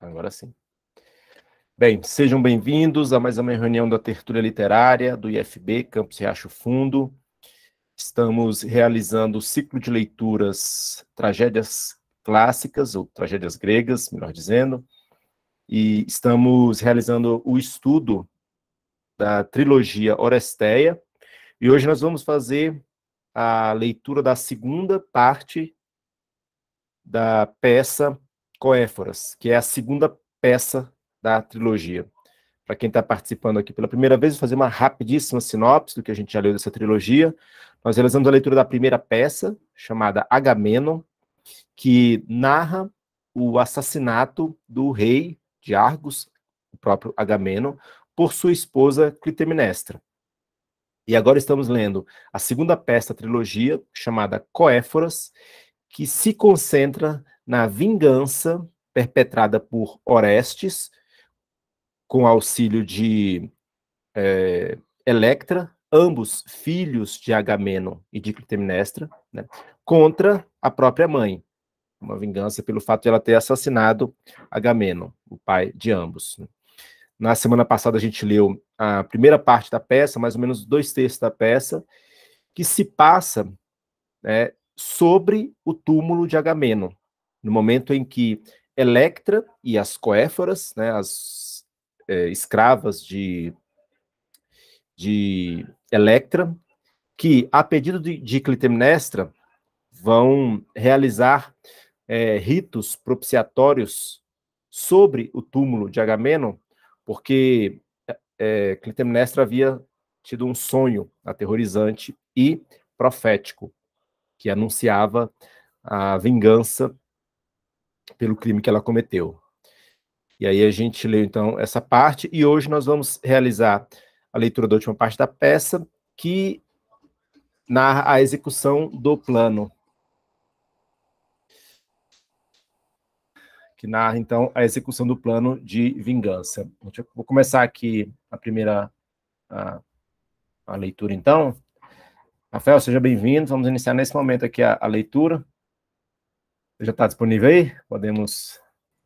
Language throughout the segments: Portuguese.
Agora sim. Bem, sejam bem-vindos a mais uma reunião da Tertúlia Literária do IFB, Campus Riacho Fundo. Estamos realizando o ciclo de leituras Tragédias Clássicas, ou Tragédias Gregas, melhor dizendo, e estamos realizando o estudo da trilogia Oresteia, e hoje nós vamos fazer a leitura da segunda parte da peça Coéforas, que é a segunda peça da trilogia. Para quem está participando aqui pela primeira vez, vou fazer uma rapidíssima sinopse do que a gente já leu dessa trilogia. Nós realizamos a leitura da primeira peça, chamada Agamenon, que narra o assassinato do rei de Argos, o próprio Agamenon, por sua esposa Clitemnestra. E agora estamos lendo a segunda peça da trilogia, chamada Coéforas, que se concentra na vingança perpetrada por Orestes, com auxílio de é, Electra, ambos filhos de Agamenon e de Clitemnestra, né, contra a própria mãe. Uma vingança pelo fato de ela ter assassinado Agamenon, o pai de ambos. Né. Na semana passada a gente leu a primeira parte da peça, mais ou menos dois terços da peça, que se passa né, sobre o túmulo de Agamenon, no momento em que Electra e as coéforas, né, as é, escravas de, de Electra, que, a pedido de, de Clitemnestra, vão realizar é, ritos propiciatórios sobre o túmulo de Agamenon, porque é, é, Clitemnestra havia tido um sonho aterrorizante e profético que anunciava a vingança pelo crime que ela cometeu. E aí a gente leu então essa parte e hoje nós vamos realizar a leitura da última parte da peça que narra a execução do plano. Que narra então a execução do plano de vingança. Vou começar aqui a primeira a, a leitura então. Rafael, seja bem-vindo. Vamos iniciar nesse momento aqui a, a leitura. Já está disponível aí? Podemos.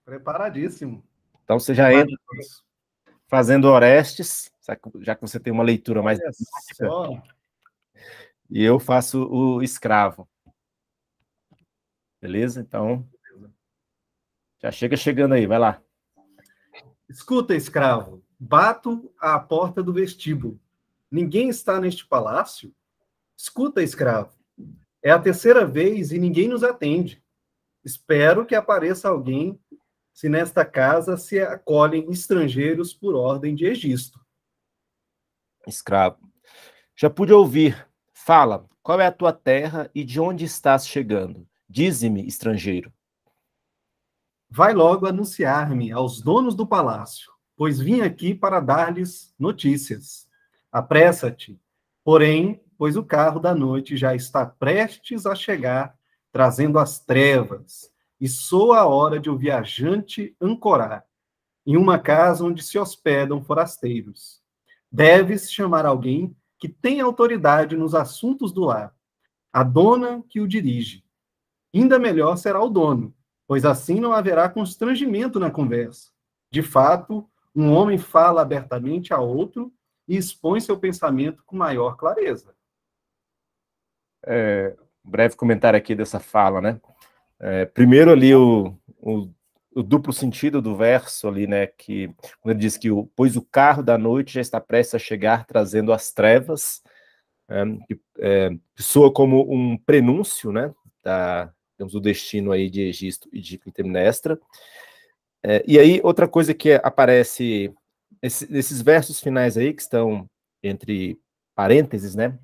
Preparadíssimo. Então você já entra fazendo Orestes, já que você tem uma leitura mais. E eu faço o escravo. Beleza? Então. Já chega chegando aí, vai lá. Escuta, escravo, bato à porta do vestíbulo. Ninguém está neste palácio? Escuta, escravo, é a terceira vez e ninguém nos atende. Espero que apareça alguém se nesta casa se acolhem estrangeiros por ordem de Egisto. Escravo. Já pude ouvir. Fala, qual é a tua terra e de onde estás chegando? Dize-me, estrangeiro. Vai logo anunciar-me aos donos do palácio, pois vim aqui para dar-lhes notícias. Apressa-te, porém, pois o carro da noite já está prestes a chegar trazendo as trevas, e soa a hora de o viajante ancorar, em uma casa onde se hospedam forasteiros. Deves chamar alguém que tem autoridade nos assuntos do lar, a dona que o dirige. Ainda melhor será o dono, pois assim não haverá constrangimento na conversa. De fato, um homem fala abertamente a outro e expõe seu pensamento com maior clareza. É, breve comentário aqui dessa fala, né? É, primeiro ali o, o, o, duplo sentido do verso ali, né? Que quando ele diz que o, pois o carro da noite já está prestes a chegar, trazendo as trevas, é, que é, soa como um prenúncio, né? Da, temos o destino aí de Egisto e de Clitemnestra. É, e aí outra coisa que aparece esse, esses versos finais aí que estão entre parênteses, né?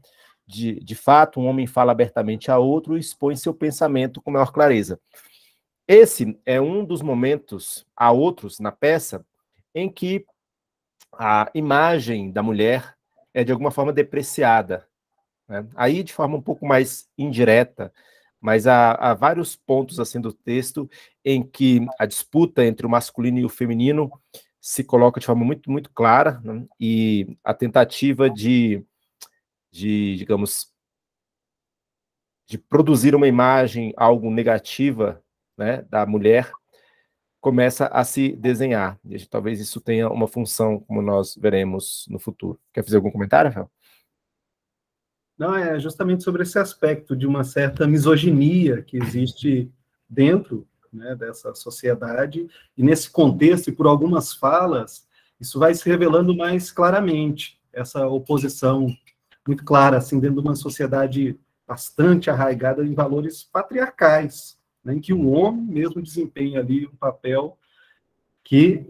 de, de fato, um homem fala abertamente a outro e expõe seu pensamento com maior clareza. Esse é um dos momentos, há outros na peça, em que a imagem da mulher é de alguma forma depreciada. Né? Aí, de forma um pouco mais indireta, mas há, há, vários pontos assim do texto em que a disputa entre o masculino e o feminino se coloca de forma muito, muito clara né? e a tentativa de de, digamos, de produzir uma imagem, algo negativa né, da mulher, começa a se desenhar. E talvez isso tenha uma função, como nós veremos no futuro. Quer fazer algum comentário, Rafael? Não, é justamente sobre esse aspecto de uma certa misoginia que existe dentro né, dessa sociedade. E nesse contexto, e por algumas falas, isso vai se revelando mais claramente, essa oposição muito clara, assim, dentro de uma sociedade bastante arraigada em valores patriarcais, né, em que o homem mesmo desempenha ali um papel que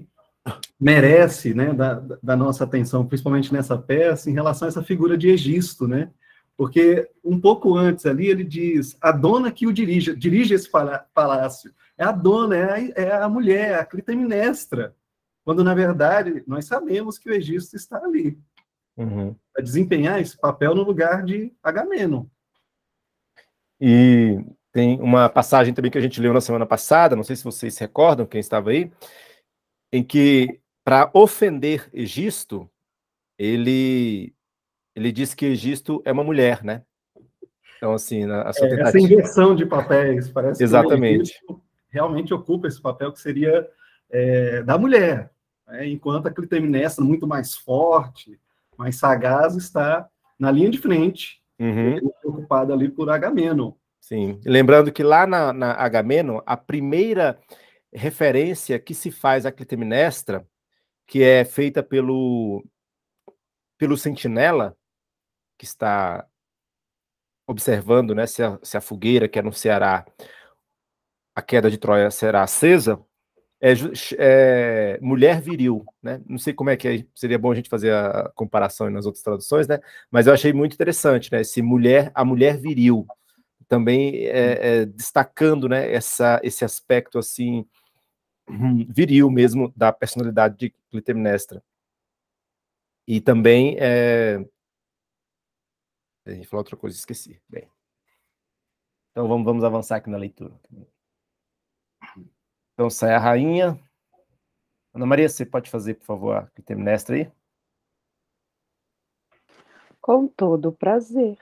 merece né, da, da, nossa atenção, principalmente nessa peça, em relação a essa figura de Egisto, né? Porque um pouco antes ali ele diz: a dona que o dirige, dirige esse palácio, é a dona, é a, é a mulher, é a clitemnestra, quando na verdade nós sabemos que o Egisto está ali uhum. a desempenhar esse papel no lugar de Agamemnon. E tem uma passagem também que a gente leu na semana passada, não sei se vocês se recordam, quem estava aí, em que para ofender Egisto, ele ele diz que Egisto é uma mulher, né? Então, assim, a sua é, tentativa... Essa inversão de papéis, parece Exatamente. que realmente ocupa esse papel que seria é, da mulher, né? enquanto a Clitemnestra, muito mais forte, mas Sagaz está na linha de frente, uhum. preocupado ali por Agameno. Sim, lembrando que lá na, na a primeira referência que se faz a Clitemnestra, que é feita pelo, pelo sentinela, que está observando né, se, a, se a fogueira que anunciará a queda de Troia será acesa, é, é, mulher viril, né? Não sei como é que é, seria bom a gente fazer a comparação nas outras traduções, né? Mas eu achei muito interessante, né? Esse mulher, a mulher viril, também é, é destacando, né? Essa, esse aspecto assim viril mesmo da personalidade de Clitemnestra. E também é... a gente falou outra coisa, esqueci. Bem. Então vamos, vamos avançar aqui na leitura. Então sai a rainha. Ana Maria, você pode fazer, por favor, a clitemnestra aí? Com todo prazer.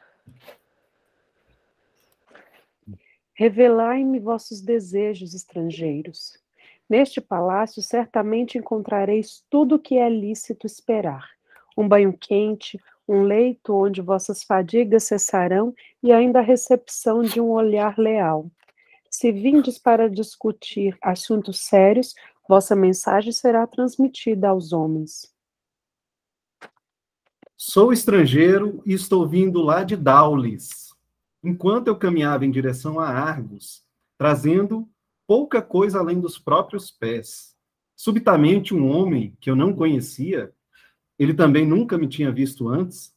Revelai-me vossos desejos estrangeiros. Neste palácio certamente encontrareis tudo o que é lícito esperar: um banho quente, um leito onde vossas fadigas cessarão e ainda a recepção de um olhar leal. Se vindes para discutir assuntos sérios, vossa mensagem será transmitida aos homens. Sou estrangeiro e estou vindo lá de Daulis. Enquanto eu caminhava em direção a Argos, trazendo pouca coisa além dos próprios pés, subitamente um homem que eu não conhecia, ele também nunca me tinha visto antes,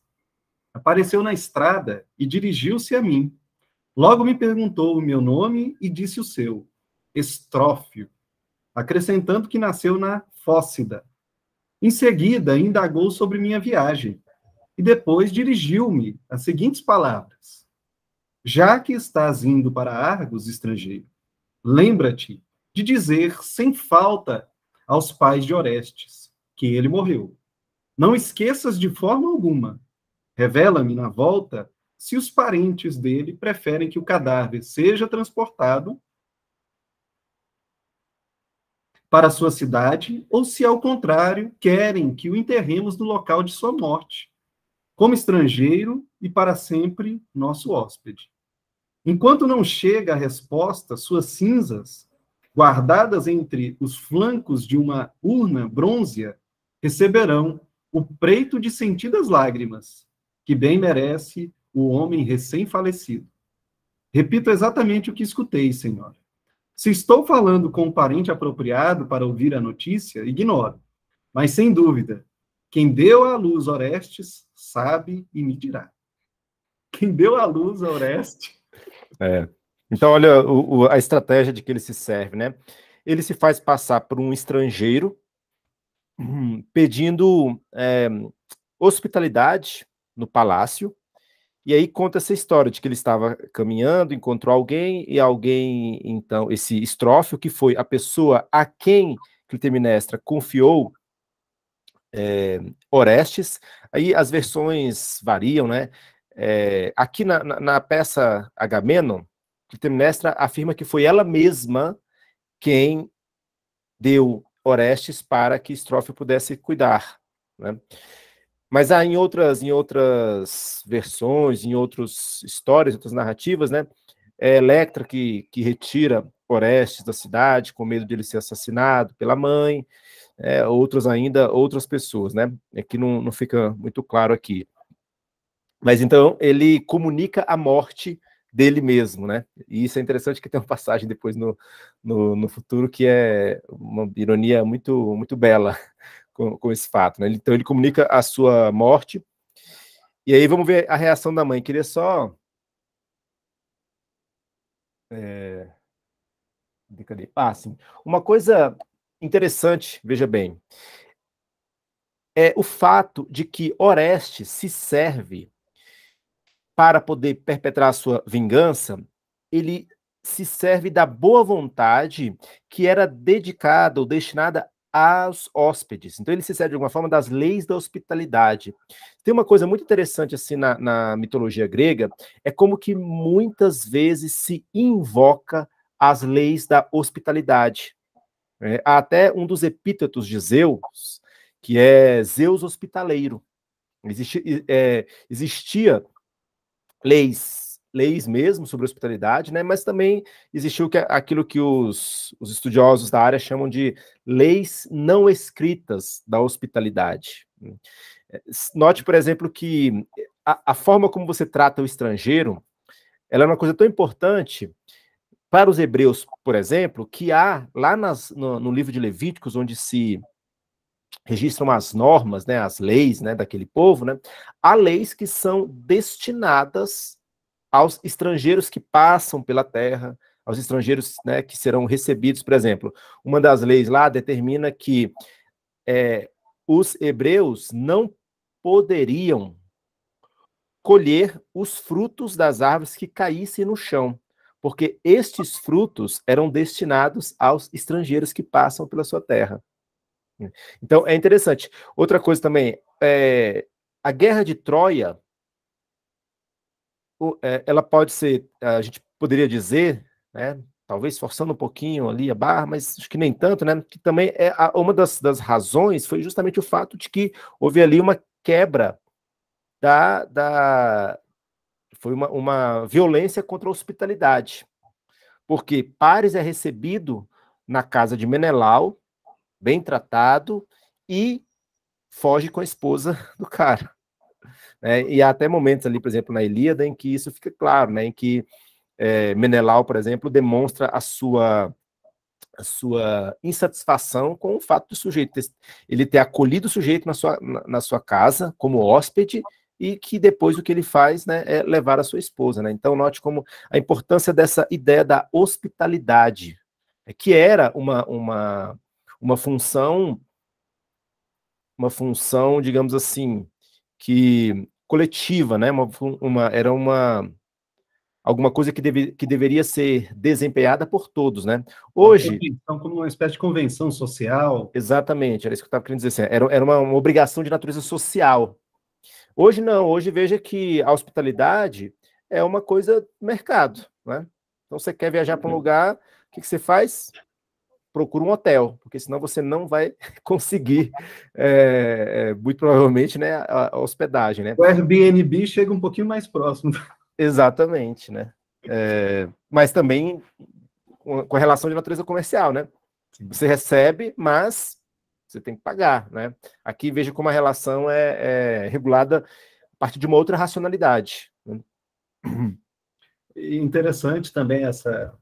apareceu na estrada e dirigiu-se a mim. Logo me perguntou o meu nome e disse o seu, Estrófio, acrescentando que nasceu na Fócida. Em seguida, indagou sobre minha viagem e depois dirigiu-me as seguintes palavras: Já que estás indo para Argos, estrangeiro, lembra-te de dizer sem falta aos pais de Orestes que ele morreu. Não esqueças de forma alguma. Revela-me na volta se os parentes dele preferem que o cadáver seja transportado para sua cidade ou se, ao contrário, querem que o enterremos no local de sua morte, como estrangeiro e para sempre nosso hóspede. Enquanto não chega a resposta, suas cinzas, guardadas entre os flancos de uma urna brônzea, receberão o preito de sentidas lágrimas, que bem merece o homem recém-falecido. Repito exatamente o que escutei, senhora. Se estou falando com um parente apropriado para ouvir a notícia, ignoro. Mas, sem dúvida, quem deu à luz Orestes sabe e me dirá. Quem deu à luz Orestes. É. Então, olha o, o, a estratégia de que ele se serve, né? Ele se faz passar por um estrangeiro hum, pedindo é, hospitalidade no palácio, e aí conta essa história de que ele estava caminhando, encontrou alguém, e alguém, então, esse estrófio, que foi a pessoa a quem Clitemnestra confiou é, Orestes. Aí as versões variam, né? É, aqui na, na, na peça Agamemnon, Clitemnestra afirma que foi ela mesma quem deu Orestes para que Estrófio pudesse cuidar. Né? Mas há em outras, em outras versões, em outras histórias, outras narrativas, né? É Electra que, que retira Orestes da cidade com medo de ele ser assassinado pela mãe, é, outros ainda, outras pessoas, né? É que não, não fica muito claro aqui. Mas então ele comunica a morte dele mesmo, né? E isso é interessante que tem uma passagem depois no, no, no futuro que é uma ironia muito muito bela com, com esse fato. Né? Então ele comunica a sua morte. E aí vamos ver a reação da mãe. Queria só. É... Cadê? Ah, sim. Uma coisa interessante, veja bem, é o fato de que Oreste se serve para poder perpetrar a sua vingança, ele se serve da boa vontade que era dedicada ou destinada aos hóspedes. Então ele se serve de alguma forma das leis da hospitalidade. Tem uma coisa muito interessante assim na, na mitologia grega, é como que muitas vezes se invoca as leis da hospitalidade. É, há até um dos epítetos de Zeus, que é Zeus hospitaleiro. Existi, é, existia leis leis mesmo sobre hospitalidade, né? Mas também existiu que, aquilo que os, os estudiosos da área chamam de leis não escritas da hospitalidade. Note, por exemplo, que a, a forma como você trata o estrangeiro, ela é uma coisa tão importante para os hebreus, por exemplo, que há lá nas, no, no, livro de Levíticos, onde se registram as normas, né, as leis né, daquele povo, né, há leis que são destinadas aos estrangeiros que passam pela terra, aos estrangeiros né, que serão recebidos, por exemplo. Uma das leis lá determina que é, os hebreus não poderiam colher os frutos das árvores que caíssem no chão, porque estes frutos eram destinados aos estrangeiros que passam pela sua terra. Então é interessante. Outra coisa também, é, a guerra de Troia é, ela pode ser, é, a gente poderia dizer, né, talvez forçando um pouquinho ali a barra, mas acho que nem tanto, né? Que também é a, uma das, das razões foi justamente o fato de que houve ali uma quebra da. da foi uma, uma violência contra a hospitalidade. Porque Pares é recebido na casa de Menelau, bem tratado, e foge com a esposa do cara. Né? E há até momentos ali, por exemplo, na Ilíada, em que isso fica claro, né? em que é, Menelau, por exemplo, demonstra a sua a sua insatisfação com o fato do sujeito ter, ele ter acolhido o sujeito na sua, na, na sua casa como hóspede e que depois o que ele faz né, é levar a sua esposa. Né? Então, note como a importância dessa ideia da hospitalidade, né? que era uma, uma, uma função, uma função, digamos assim, que coletiva, né? Uma, uma, era uma alguma coisa que, deve, que deveria ser desempenhada por todos, né? Hoje... Então, como uma espécie de convenção social. Exatamente, era isso que eu estava querendo dizer. Assim, era, era uma, uma obrigação de natureza social. Hoje não, hoje veja que a hospitalidade é uma coisa mercado, né? Então, você quer viajar para um uhum. lugar, o que, que você faz? procura um hotel, porque senão você não vai conseguir, é, é, muito provavelmente, né, a, a, hospedagem, né? O Airbnb chega um pouquinho mais próximo. Exatamente, né? É, mas também com a relação de natureza comercial, né? Você recebe, mas você tem que pagar, né? Aqui veja como a relação é, é regulada a partir de uma outra racionalidade. Né? Interessante também essa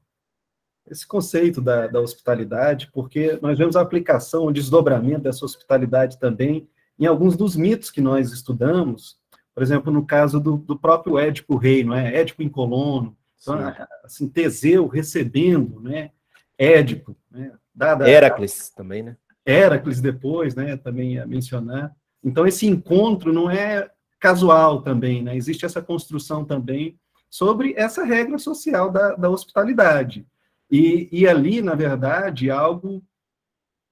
esse conceito da, da hospitalidade, porque nós vemos a aplicação, o desdobramento dessa hospitalidade também em alguns dos mitos que nós estudamos, por exemplo, no caso do, do próprio Édipo Rei, não é? Édipo em Colono, então, assim, Teseu recebendo, né? Édipo, né? Dada, Heracles também, né? Heracles depois, né? Também a mencionar. Então, esse encontro não é casual também, né? Existe essa construção também sobre essa regra social da, da hospitalidade. E, e ali, na verdade, é algo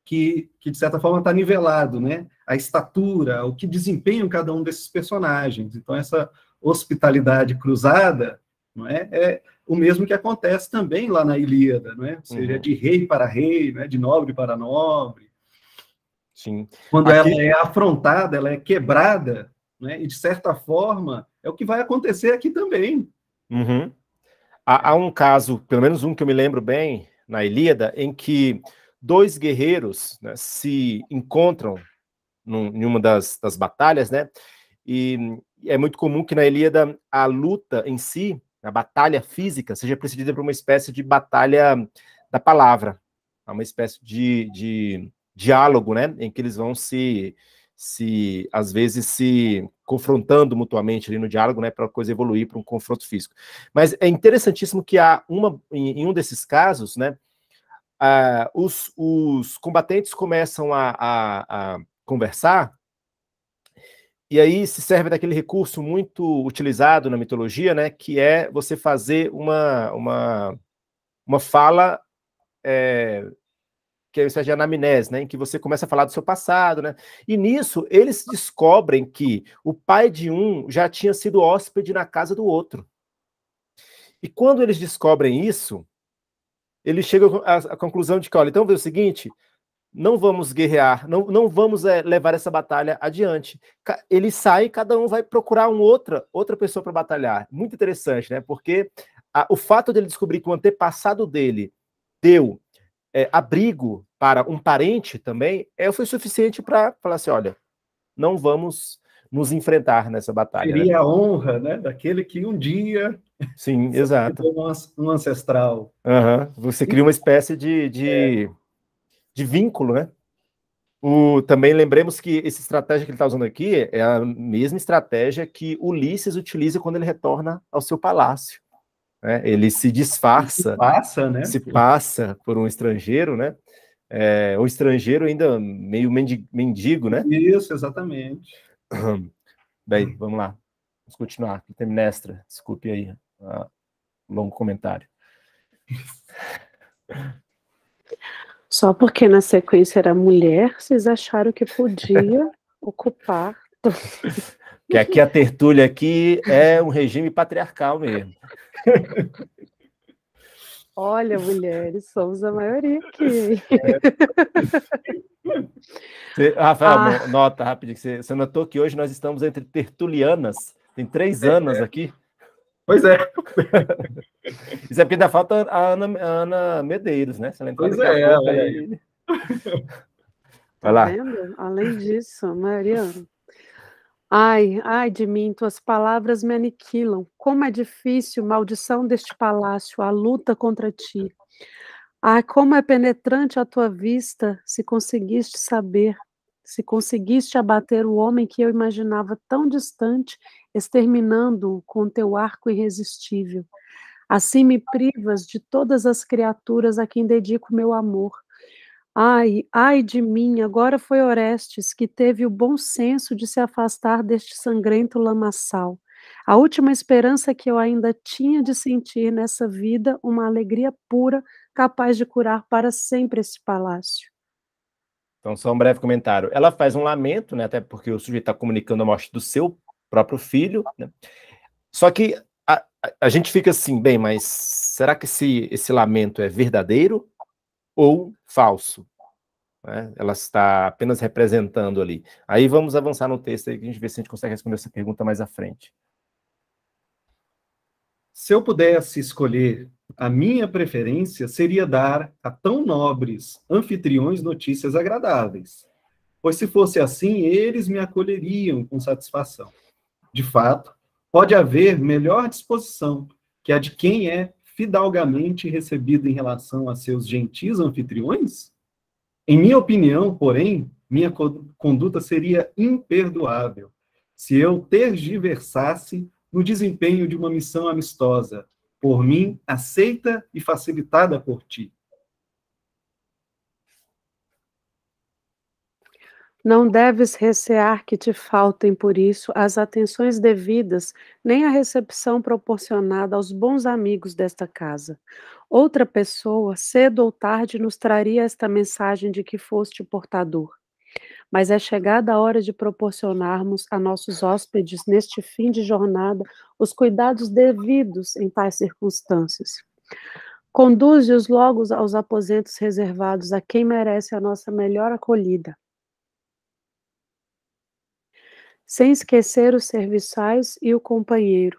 que, que de certa forma, está nivelado, né? A estatura, o que desempenham cada um desses personagens. Então, essa hospitalidade cruzada não é, é o mesmo que acontece também lá na Ilíada, não é? Ou seja, uhum. de rei para rei, é de nobre para nobre. Sim. Quando Aqui... ela é afrontada, ela é quebrada, é e de certa forma é o que vai acontecer aqui também. Uhum. Há, há um caso, pelo menos um que eu me lembro bem, na Ilíada, em que dois guerreiros né, se encontram num, em uma das, das batalhas, né? E é muito comum que na Ilíada a luta em si, a batalha física, seja precedida por uma espécie de batalha da palavra, uma espécie de, de diálogo, né? Em que eles vão se se às vezes se confrontando mutuamente ali no diálogo, né, para a coisa evoluir para um confronto físico. Mas é interessantíssimo que há uma em, em um desses casos, né, os, os, combatentes começam a, a, a, conversar e aí se serve daquele recurso muito utilizado na mitologia, né, que é você fazer uma uma uma fala é, que é a estágio de anamnese, né, em que você começa a falar do seu passado, né? E nisso eles descobrem que o pai de um já tinha sido hóspede na casa do outro. E quando eles descobrem isso, eles chegam à, conclusão de que, olha, então vê o seguinte, não vamos guerrear, não, não vamos é, levar essa batalha adiante. Ele sai, cada um vai procurar um outra, outra pessoa para batalhar. Muito interessante, né? Porque a, o fato dele descobrir que o antepassado dele deu é, abrigo para um parente também, é, foi suficiente para falar assim: olha, não vamos nos enfrentar nessa batalha. Né? Seria né? a honra né, daquele que um dia. Sim, exato. Um ancestral. Uhum. Você cria uma espécie de, de, é. de vínculo, né? O, também lembremos que essa estratégia que ele está usando aqui é a mesma estratégia que Ulisses utiliza quando ele retorna ao seu palácio né? ele se disfarça, se passa, né? se passa por um estrangeiro, né? É, o estrangeiro ainda meio mendigo, né? Isso, exatamente. Bem, vamos lá, vamos continuar. Temnestra, desculpe aí, um ah, longo comentário. Só porque na sequência era mulher, vocês acharam que podia ocupar. Que aqui a tertúlia aqui é um regime patriarcal mesmo. Olha, mulheres, somos a maioria aqui. É. Rafael, ah. nota rapidinho. Você, você notou que hoje nós estamos entre tertulianas. Tem três é, anos é. aqui. Pois é. Isso é porque ainda falta a Ana, a Ana Medeiros, né? Você pois é, ela é. aí. Tá vai lá. Tá Além disso, a maioria é Ai, ai de mim, tuas palavras me aniquilam. Como é difícil, maldição deste palácio, a luta contra ti. Ai, como é penetrante a tua vista, se conseguiste saber, se conseguiste abater o homem que eu imaginava tão distante, exterminando-o com teu arco irresistível. Assim me privas de todas as criaturas a quem dedico meu amor, Ai, ai de mim, agora foi Orestes que teve o bom senso de se afastar deste sangrento lamaçal. A última esperança que eu ainda tinha de sentir nessa vida uma alegria pura capaz de curar para sempre esse palácio. Então, só um breve comentário. Ela faz um lamento, né, até porque o sujeito está comunicando a morte do seu próprio filho. Né? Só que a, a, a gente fica assim, bem, mas será que esse, esse lamento é verdadeiro ou falso. Né? Ela está apenas representando ali. Aí vamos avançar no texto aí, que a gente vê se a gente consegue responder essa pergunta mais à frente. Se eu pudesse escolher, a minha preferência seria dar a tão nobres anfitriões notícias agradáveis, pois se fosse assim, eles me acolheriam com satisfação. De fato, pode haver melhor disposição que a de quem é fidalgamente recebido em relação a seus gentis anfitriões? Em minha opinião, porém, minha conduta seria imperdoável se eu tergiversasse no desempenho de uma missão amistosa, por mim aceita e facilitada por ti, Não deves recear que te faltem por isso as atenções devidas, nem a recepção proporcionada aos bons amigos desta casa. Outra pessoa, cedo ou tarde, nos traria esta mensagem de que foste portador. Mas é chegada a hora de proporcionarmos a nossos hóspedes, neste fim de jornada, os cuidados devidos em tais circunstâncias. Conduze-os logo aos aposentos reservados a quem merece a nossa melhor acolhida sem esquecer os serviçais e o companheiro.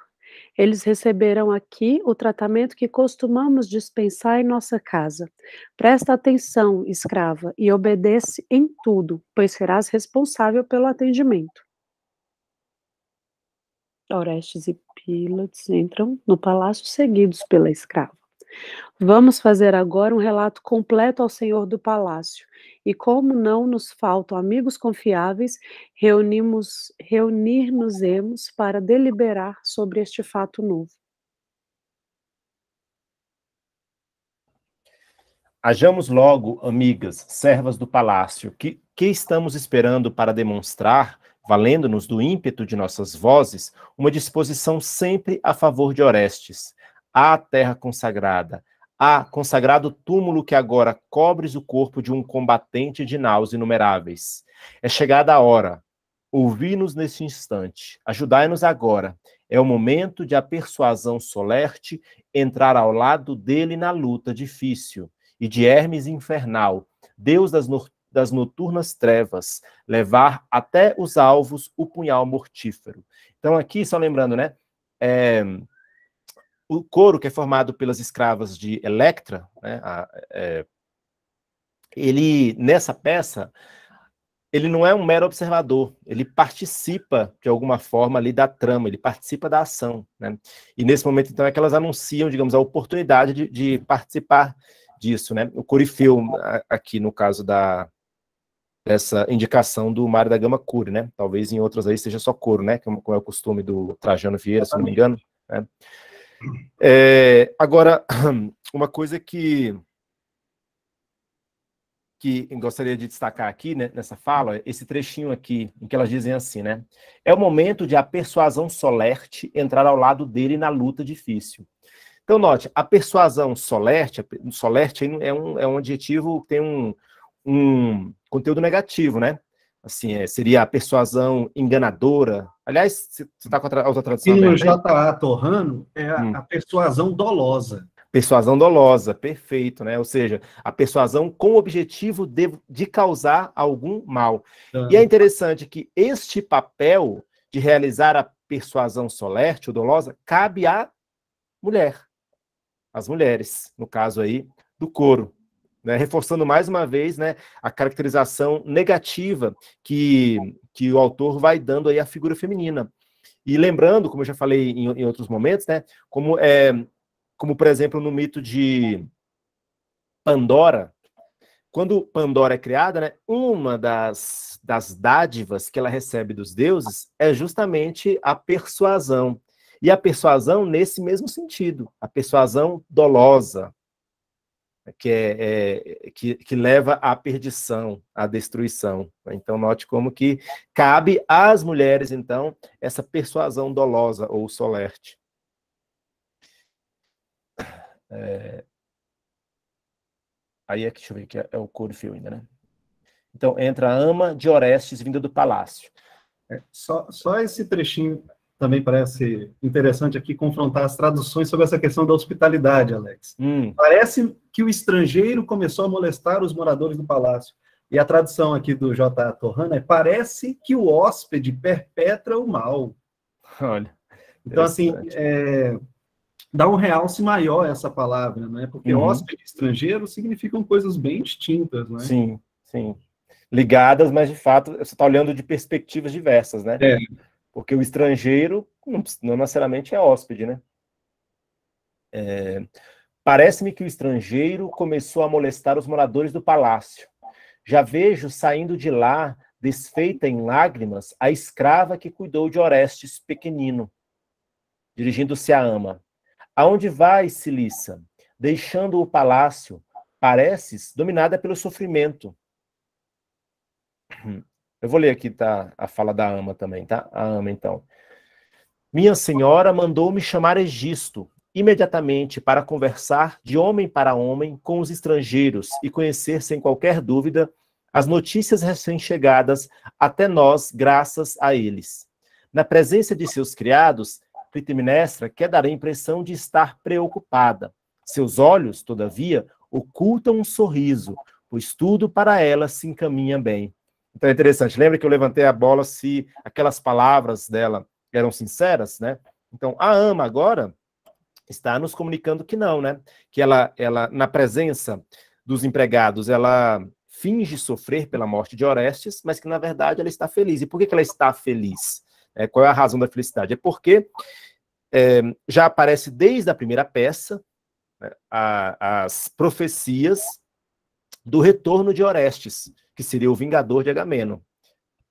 Eles receberão aqui o tratamento que costumamos dispensar em nossa casa. Presta atenção, escrava, e obedece em tudo, pois serás responsável pelo atendimento. Orestes e Pilates entram no palácio seguidos pela escrava. Vamos fazer agora um relato completo ao senhor do palácio e como não nos faltam amigos confiáveis, reunimos, reunir-nos-emos para deliberar sobre este fato novo. Hajamos logo, amigas, servas do palácio, que, que estamos esperando para demonstrar, valendo-nos do ímpeto de nossas vozes, uma disposição sempre a favor de Orestes. à terra consagrada, ah, consagrado túmulo que agora cobres o corpo de um combatente de naus inumeráveis. É chegada a hora. Ouvi-nos neste instante. Ajudai-nos agora. É o momento de a persuasão solerte entrar ao lado dele na luta difícil. E de Hermes infernal, deus das, no das noturnas trevas, levar até os alvos o punhal mortífero. Então, aqui, só lembrando, né? É, o couro que é formado pelas escravas de Electra, né, a, é, ele nessa peça ele não é um mero observador, ele participa de alguma forma ali da trama, ele participa da ação, né? E nesse momento então é que elas anunciam, digamos, a oportunidade de, de participar disso, né? O Corifeu aqui no caso da dessa indicação do Mário da Gama Cure, né? Talvez em outras aí seja só couro, né? Como, como é o costume do Trajano Vieira, se não me engano, né? É, agora, uma coisa que que gostaria de destacar aqui, né, nessa fala, esse trechinho aqui, em que elas dizem assim, né? É o momento de a persuasão solerte entrar ao lado dele na luta difícil. Então, note, a persuasão solerte, solerte é, é um, é um adjetivo que tem um, um conteúdo negativo, né? assim, é, seria a persuasão enganadora. Aliás, você está com a outra tradução? Sim, o J.A. Tá Torrano é a, hum. a, persuasão dolosa. Persuasão dolosa, perfeito, né? Ou seja, a persuasão com o objetivo de, de causar algum mal. Ah. E é interessante que este papel de realizar a persuasão solerte ou dolosa cabe à mulher, às mulheres, no caso aí do coro né, reforçando mais uma vez né, a caracterização negativa que, que o autor vai dando aí à figura feminina. E lembrando, como eu já falei em, em outros momentos, né, como, é, como, por exemplo, no mito de Pandora, quando Pandora é criada, né, uma das, das dádivas que ela recebe dos deuses é justamente a persuasão. E a persuasão nesse mesmo sentido, a persuasão dolosa, que, é, é, que, que, leva à perdição, à destruição. Então, note como que cabe às mulheres, então, essa persuasão dolosa ou solerte. É... Aí, é, deixa eu ver aqui, é o Corfio ainda, né? Então, entra a ama de Orestes vinda do palácio. É, só, só esse trechinho também parece interessante aqui confrontar as traduções sobre essa questão da hospitalidade, Alex. Hum. Parece que o estrangeiro começou a molestar os moradores do palácio. E a tradução aqui do J. Torrana é: parece que o hóspede perpetra o mal. Olha. Então, assim, é, dá um realce maior essa palavra, né? Porque uhum. hóspede estrangeiro significam coisas bem distintas, né? Sim, sim. Ligadas, mas de fato você está olhando de perspectivas diversas, né? É. Porque o estrangeiro não, necessariamente é hóspede, né? É, Parece-me que o estrangeiro começou a molestar os moradores do palácio. Já vejo saindo de lá, desfeita em lágrimas, a escrava que cuidou de Orestes pequenino. Dirigindo-se a Ama. Aonde vais, Cilissa? Deixando o palácio, pareces dominada pelo sofrimento. Eu vou ler aqui tá, a fala da Ama também, tá? A Ama, então. Minha senhora mandou-me chamar Egisto imediatamente para conversar de homem para homem com os estrangeiros e conhecer sem qualquer dúvida as notícias recém-chegadas até nós, graças a eles. Na presença de seus criados, Clitemnestra quer dar a impressão de estar preocupada. Seus olhos, todavia, ocultam um sorriso, pois tudo para ela se encaminha bem. Então é interessante. Lembra que eu levantei a bola se aquelas palavras dela eram sinceras, né? Então a ama agora está nos comunicando que não, né? Que ela, ela na presença dos empregados, ela finge sofrer pela morte de Orestes, mas que na verdade ela está feliz. E por que, que ela está feliz? É, qual é a razão da felicidade? É porque é, já aparece desde a primeira peça né, a, as profecias do retorno de Orestes que seria o vingador de Agamemnon.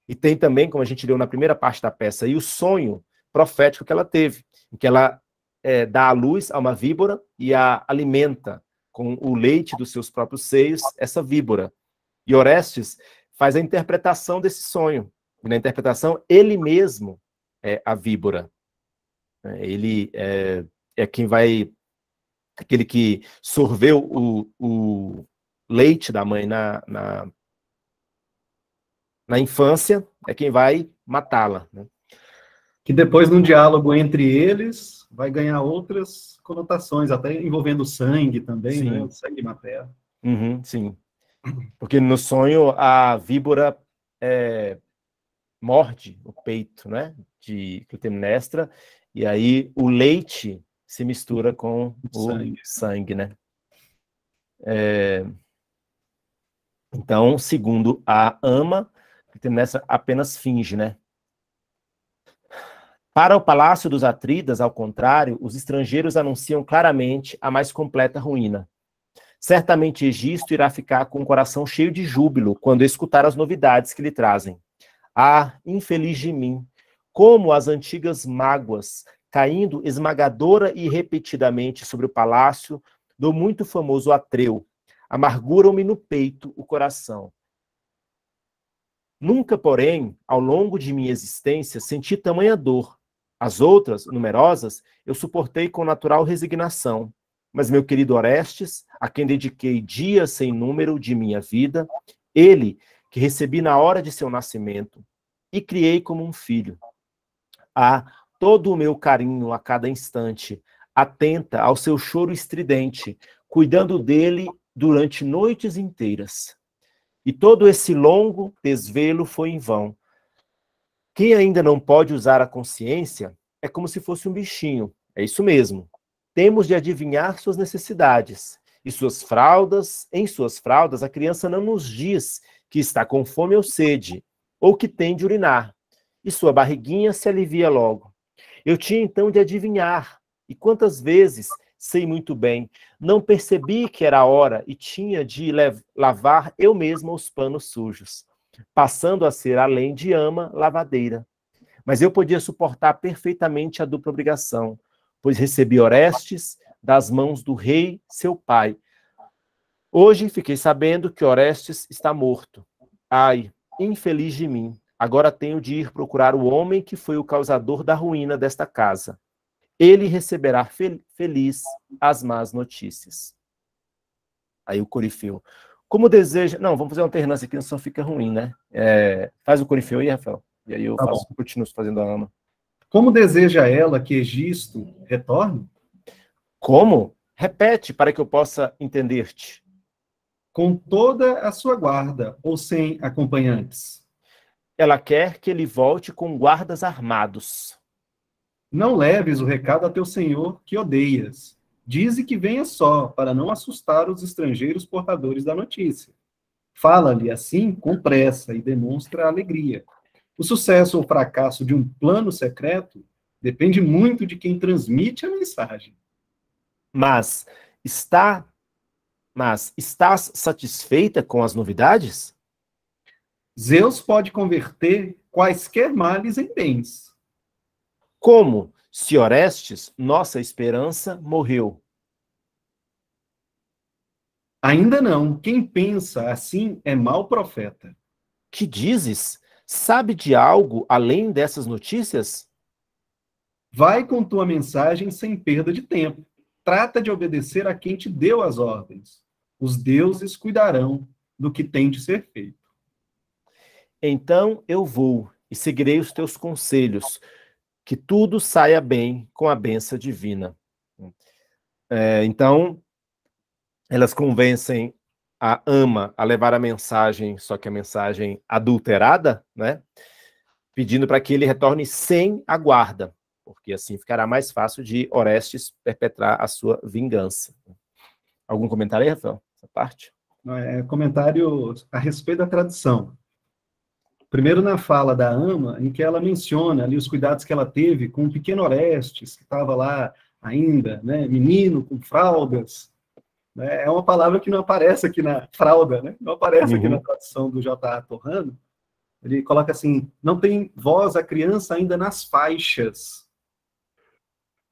E tem também, como a gente leu na primeira parte da peça, o sonho profético que ela teve, em que ela é, dá à luz a uma víbora e a alimenta com o leite dos seus próprios seios essa víbora. E Orestes faz a interpretação desse sonho. E na interpretação, ele mesmo é a víbora. É, ele é, é quem vai, aquele que sorveu o, o leite da mãe na, na, na infância é quem vai matá-la. Né? Que depois, num diálogo entre eles, vai ganhar outras conotações, até envolvendo sangue também, né? sangue materno. Uhum, sim. Porque no sonho a víbora é, morde o peito né, de Clitemnestra, e aí o leite se mistura com o sangue, sangue né? É... Então, segundo a ama, Nessa apenas finge, né? Para o palácio dos Atridas, ao contrário, os estrangeiros anunciam claramente a mais completa ruína. Certamente Egisto irá ficar com o coração cheio de júbilo quando escutar as novidades que lhe trazem. Ah, infeliz de mim! Como as antigas mágoas, caindo esmagadora e repetidamente sobre o palácio do muito famoso Atreu, amarguram-me no peito o coração. Nunca, porém, ao longo de minha existência, senti tamanha dor. As outras, numerosas, eu suportei com natural resignação. Mas meu querido Orestes, a quem dediquei dias sem número de minha vida, ele que recebi na hora de seu nascimento e criei como um filho. Ah, todo o meu carinho a cada instante, atenta ao seu choro estridente, cuidando dele durante noites inteiras. E todo esse longo desvelo foi em vão. Quem ainda não pode usar a consciência é como se fosse um bichinho. É isso mesmo. Temos de adivinhar suas necessidades. E suas fraldas, em suas fraldas, a criança não nos diz que está com fome ou sede, ou que tem de urinar. E sua barriguinha se alivia logo. Eu tinha então de adivinhar. E quantas vezes sei muito bem. Não percebi que era hora e tinha de lavar eu mesma os panos sujos, passando a ser, além de ama, lavadeira. Mas eu podia suportar perfeitamente a dupla obrigação, pois recebi Orestes das mãos do rei, seu pai. Hoje fiquei sabendo que Orestes está morto. Ai, infeliz de mim. Agora tenho de ir procurar o homem que foi o causador da ruína desta casa ele receberá fel feliz as más notícias. Aí o Corifeu, como deseja. Não, vamos fazer uma alternância aqui, senão fica ruim, né? É... Faz o Corifeu aí, Rafael. E aí eu tá faço, continuo fazendo a ama. Como deseja ela que Egisto retorne? Como? Repete para que eu possa entender-te. Com toda a sua guarda ou sem acompanhantes? Ela quer que ele volte com guardas armados. Não leves o recado a teu senhor que odeias. Dize que venha só, para não assustar os estrangeiros portadores da notícia. Fala-lhe assim com pressa e demonstra alegria. O sucesso ou fracasso de um plano secreto depende muito de quem transmite a mensagem. Mas está mas estás satisfeita com as novidades? Zeus pode converter quaisquer males em bens. Como se Orestes, nossa esperança, morreu? Ainda não. Quem pensa assim é mau profeta. Que dizes? Sabe de algo além dessas notícias? Vai com tua mensagem sem perda de tempo. Trata de obedecer a quem te deu as ordens. Os deuses cuidarão do que tem de ser feito. Então eu vou e seguirei os teus conselhos que tudo saia bem com a benção divina. É, então, elas convencem a ama a levar a mensagem, só que a mensagem adulterada, né? Pedindo para que ele retorne sem a guarda, porque assim ficará mais fácil de Orestes perpetrar a sua vingança. Algum comentário aí, Rafael? Essa parte? É, comentário a respeito da tradição. Primeiro na fala da Ama, em que ela menciona ali os cuidados que ela teve com o pequeno Orestes, que estava lá ainda, né, menino com fraldas. Né, é uma palavra que não aparece aqui na fralda, né? Não aparece uhum. aqui na uhum. tradução do J.A. Torrano. Ele coloca assim: não tem voz a criança ainda nas faixas.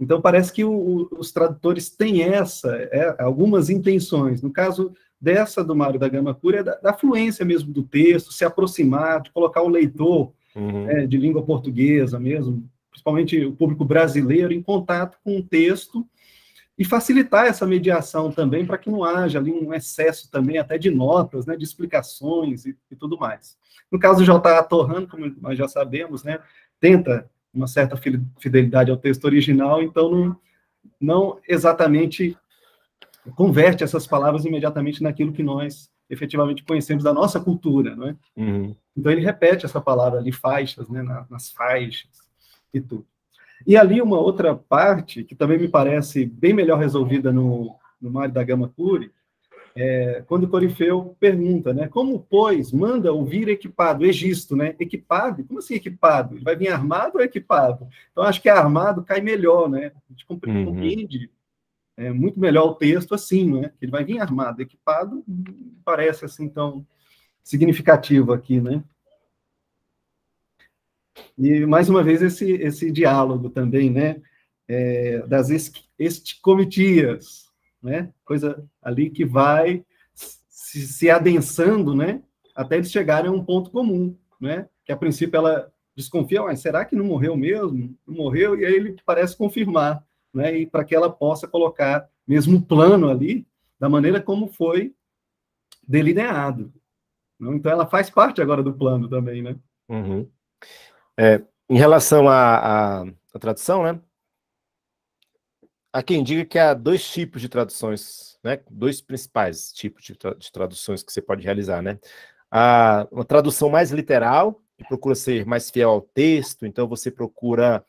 Então parece que o, o, os tradutores têm essa, é, algumas intenções. No caso dessa do Mário da Gama Cura é da, da fluência mesmo do texto, se aproximar, de colocar o leitor uhum. Né, de língua portuguesa mesmo, principalmente o público brasileiro, em contato com o texto e facilitar essa mediação também para que não haja ali um excesso também até de notas, né, de explicações e, e tudo mais. No caso do J.A. Torrano, como nós já sabemos, né, tenta uma certa fidelidade ao texto original, então não, não exatamente converte essas palavras imediatamente naquilo que nós efetivamente conhecemos da nossa cultura, não é? Uhum. Então ele repete essa palavra ali, faixas, né, nas faixas e tudo. E ali uma outra parte que também me parece bem melhor resolvida no, no Mário da Gama Cury, é, quando Corifeu pergunta, né, como, pois, manda ouvir equipado, Egisto, né, equipado? Como assim equipado? Ele vai vir armado ou equipado? Então, acho que armado cai melhor, né? A gente uhum. compreende uhum é muito melhor o texto assim, né? Ele vai vir armado, equipado, parece assim tão significativo aqui, né? E mais uma vez esse esse diálogo também, né? É, das esticomitias, né? Coisa ali que vai se, se adensando, né? Até eles chegarem a um ponto comum, né? Que a princípio ela desconfia, mas será que não morreu mesmo? Não morreu? E aí ele parece confirmar né, e para que ela possa colocar mesmo o plano ali da maneira como foi delineado. Então, ela faz parte agora do plano também, né? Uhum. É, em relação à tradução, né? Há quem diga que há dois tipos de traduções, né? Dois principais tipos de, tra de traduções que você pode realizar, né? A, uma tradução mais literal, que procura ser mais fiel ao texto, então você procura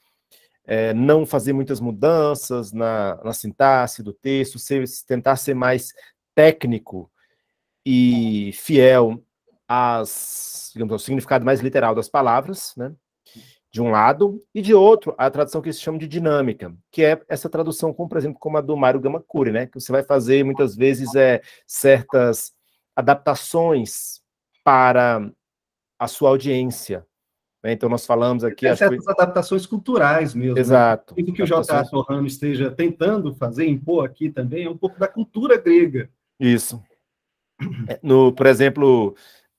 é, não fazer muitas mudanças na, na sintaxe do texto, ser, tentar ser mais técnico e fiel às, digamos, ao significado mais literal das palavras, né? de um lado, e de outro, a tradução que se chama de dinâmica, que é essa tradução, como, por exemplo, como a do Mário Gamakuri, né? que você vai fazer, muitas vezes, é, certas adaptações para a sua audiência, né? Então, nós falamos aqui. Tem certas adaptações culturais mesmo. Né? Exato. Né? E o que adaptações... o J.A. Torrano esteja tentando fazer, impor aqui também, é um pouco da cultura grega. Isso. É, no, por exemplo,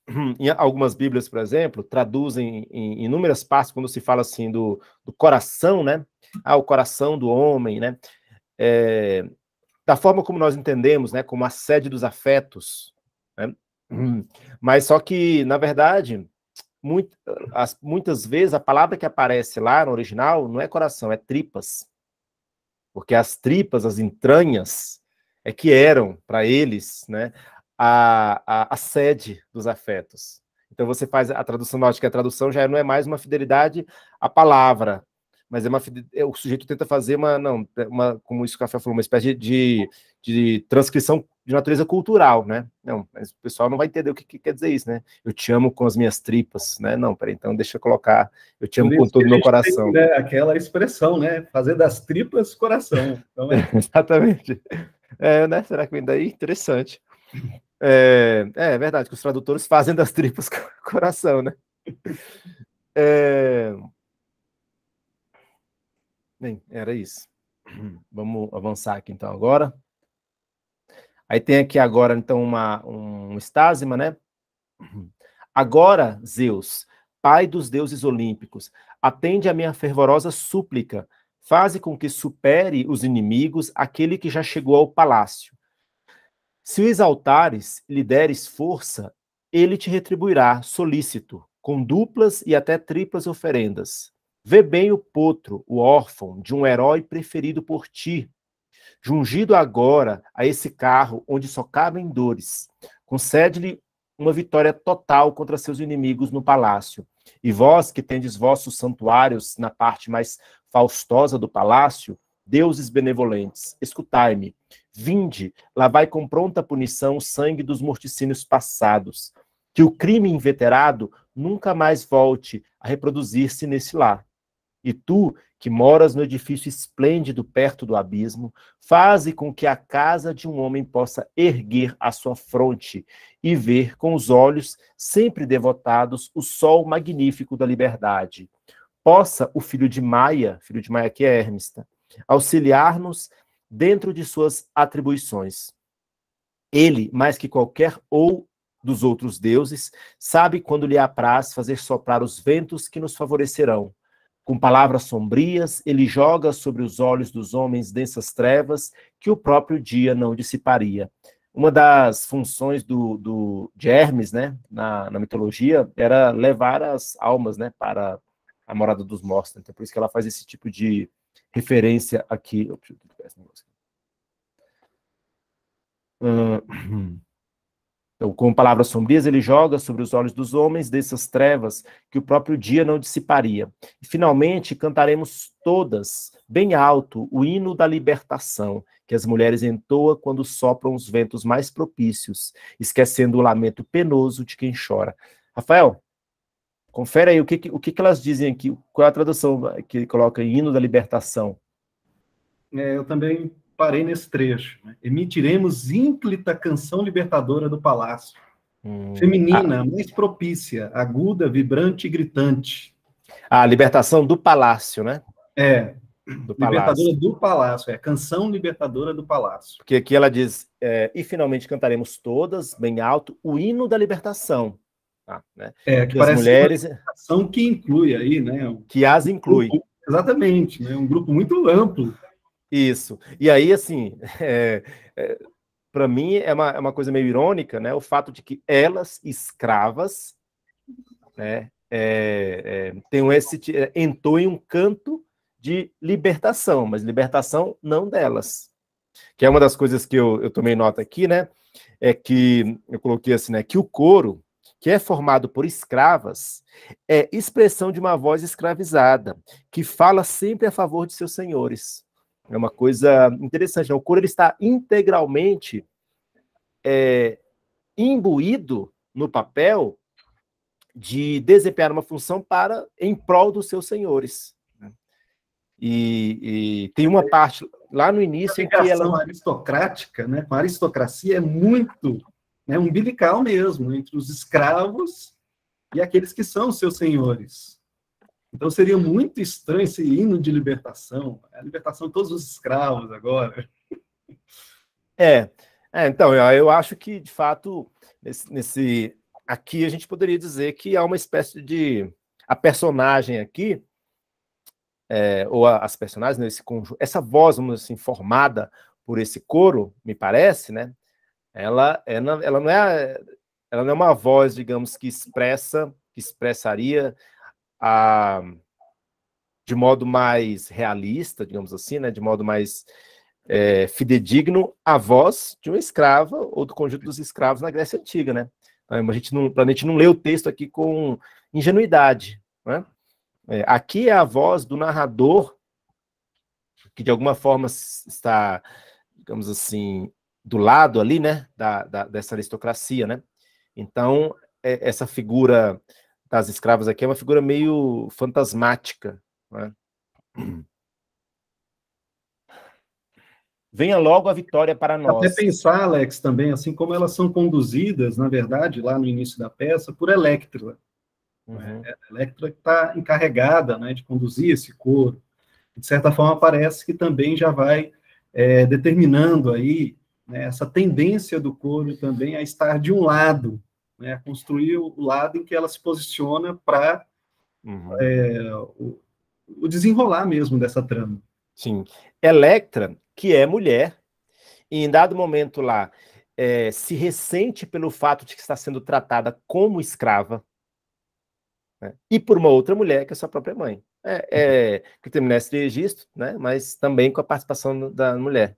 em algumas Bíblias, por exemplo, traduzem em inúmeras partes quando se fala assim do, do coração, né? Ah, o coração do homem, né? É, da forma como nós entendemos, né? Como a sede dos afetos, né? Mas só que, na verdade, muito, as, muitas vezes a palavra que aparece lá no original não é coração, é tripas. Porque as tripas, as entranhas, é que eram para eles né, a, a, a, sede dos afetos. Então você faz a tradução que a tradução já não é mais uma fidelidade à palavra, mas é uma é, o sujeito tenta fazer uma não é uma como isso o café falou uma espécie de, de, transcrição de natureza cultural né não mas o pessoal não vai entender o que, que, quer dizer isso né eu te amo com as minhas tripas né não peraí, então deixa eu colocar eu te amo com todo o meu coração tem, né, aquela expressão né fazer das tripas coração então é... exatamente é, né será que vem daí é interessante é, é verdade que os tradutores fazem das tripas coração né é, Bem, era isso. Vamos avançar aqui então agora. Aí tem aqui agora então uma, um estásima, né? Agora, Zeus, pai dos deuses olímpicos, atende a minha fervorosa súplica, faze com que supere os inimigos aquele que já chegou ao palácio. Se o exaltares, lhe deres força, ele te retribuirá, solícito, com duplas e até triplas oferendas. Vê bem o potro, o órfão, de um herói preferido por ti. Jungido agora a esse carro onde só cabem dores, concede-lhe uma vitória total contra seus inimigos no palácio. E vós, que tendes vossos santuários na parte mais faustosa do palácio, deuses benevolentes, escutai-me. Vinde, lavai com pronta punição o sangue dos morticínios passados, que o crime inveterado nunca mais volte a reproduzir-se nesse lar. E tu, que moras no edifício esplêndido perto do abismo, faze com que a casa de um homem possa erguer a sua fronte e ver com os olhos sempre devotados o sol magnífico da liberdade. Possa o filho de Maia, filho de Maia que é Hermes, auxiliar-nos dentro de suas atribuições. Ele, mais que qualquer ou dos outros deuses, sabe quando lhe apraz fazer soprar os ventos que nos favorecerão com palavras sombrias, ele joga sobre os olhos dos homens densas trevas que o próprio dia não dissiparia. Uma das funções do, do de Hermes, né, na, na mitologia, era levar as almas, né, para a morada dos mortos. Então, por isso que ela faz esse tipo de referência aqui. Eu Uh, Então, com palavras sombrias, ele joga sobre os olhos dos homens dessas trevas que o próprio dia não dissiparia. E, finalmente, cantaremos todas, bem alto, o hino da libertação, que as mulheres entoam quando sopram os ventos mais propícios, esquecendo o lamento penoso de quem chora. Rafael, confere aí o que, o que elas dizem aqui, qual é a tradução que coloca em hino da libertação. É, eu também parei nesse trecho. Né? Emitiremos ínclita canção libertadora do palácio. Hum, Feminina, a... Ah. mais propícia, aguda, vibrante e gritante. A libertação do palácio, né? É. Do libertadora palácio. do palácio, é canção libertadora do palácio. Porque aqui ela diz: é, e finalmente cantaremos todas, bem alto, o hino da libertação. Ah, né? É, que, que parece mulheres... uma libertação que inclui aí, né? Que as inclui. exatamente, né? um grupo muito amplo isso. E aí, assim, é, é, para mim é uma, é uma coisa meio irônica, né? O fato de que elas, escravas, né, é, é tenham esse, é, em um canto de libertação, mas libertação não delas. Que é uma das coisas que eu, eu tomei nota aqui, né? É que eu coloquei assim, né? Que o coro, que é formado por escravas, é expressão de uma voz escravizada, que fala sempre a favor de seus senhores. É uma coisa interessante. Né? O couro ele está integralmente é, imbuído no papel de desempenhar uma função para em prol dos seus senhores. Né? E, e, tem uma é. parte lá no início em que ela aristocrática, né? Com a aristocracia é muito, né, umbilical mesmo entre os escravos e aqueles que são seus senhores. Então seria muito estranho esse hino de libertação, a né? libertação de todos os escravos agora. É, é então eu, eu acho que de fato nesse, nesse, aqui a gente poderia dizer que há uma espécie de a personagem aqui é, ou a, as personagens nesse né, conjunto, essa voz vamos assim formada por esse coro, me parece, né? Ela, ela, ela não é ela não é uma voz digamos que expressa que expressaria a, de modo mais realista, digamos assim, né, de modo mais é, fidedigno, a voz de uma escrava ou do conjunto dos escravos na Grécia Antiga. Né? Então, a gente não, a gente não lê o texto aqui com ingenuidade. Né? É, aqui é a voz do narrador que de alguma forma está, digamos assim, do lado ali, né, da, da dessa aristocracia, né? Então é, essa figura das escravas aqui é uma figura meio fantasmática. Né? Venha logo a vitória para nós. Até pensar, Alex, também, assim como elas são conduzidas, na verdade, lá no início da peça, por Electra. Né? Uhum. É, Electra está encarregada né, de conduzir esse coro. De certa forma, parece que também já vai é, determinando aí né, essa tendência do coro também a estar de um lado né? construir o lado em que ela se posiciona para uhum. é, o, o desenrolar mesmo dessa trama. Sim. Electra, que é mulher, e em dado momento lá é, se ressente pelo fato de que está sendo tratada como escrava, né? e por uma outra mulher, que é sua própria mãe. É, é, que terminasse de registro, né? mas também com a participação da mulher.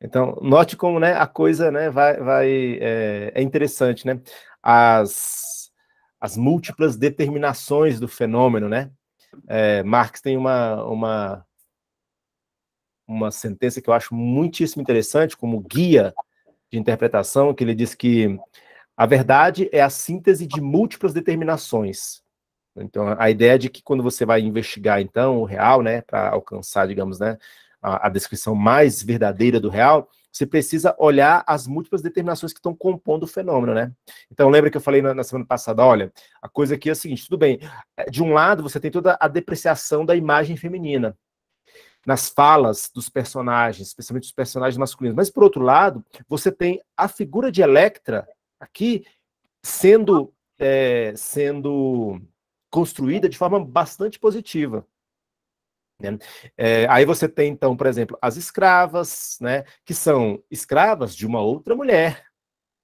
Então, note como né, a coisa né, vai, vai é, é, interessante, né? As, as múltiplas determinações do fenômeno, né? É, Marx tem uma, uma, uma sentença que eu acho muitíssimo interessante como guia de interpretação, que ele diz que a verdade é a síntese de múltiplas determinações. Então, a ideia de que quando você vai investigar, então, o real, né, para alcançar, digamos, né, a, descrição mais verdadeira do real, você precisa olhar as múltiplas determinações que estão compondo o fenômeno, né? Então, lembra que eu falei na, na, semana passada, olha, a coisa aqui é a seguinte, tudo bem, é, de um lado você tem toda a depreciação da imagem feminina, nas falas dos personagens, especialmente dos personagens masculinos, mas por outro lado, você tem a figura de Electra aqui sendo, é, sendo construída de forma bastante positiva. Né? É, aí você tem, então, por exemplo, as escravas, né, que são escravas de uma outra mulher,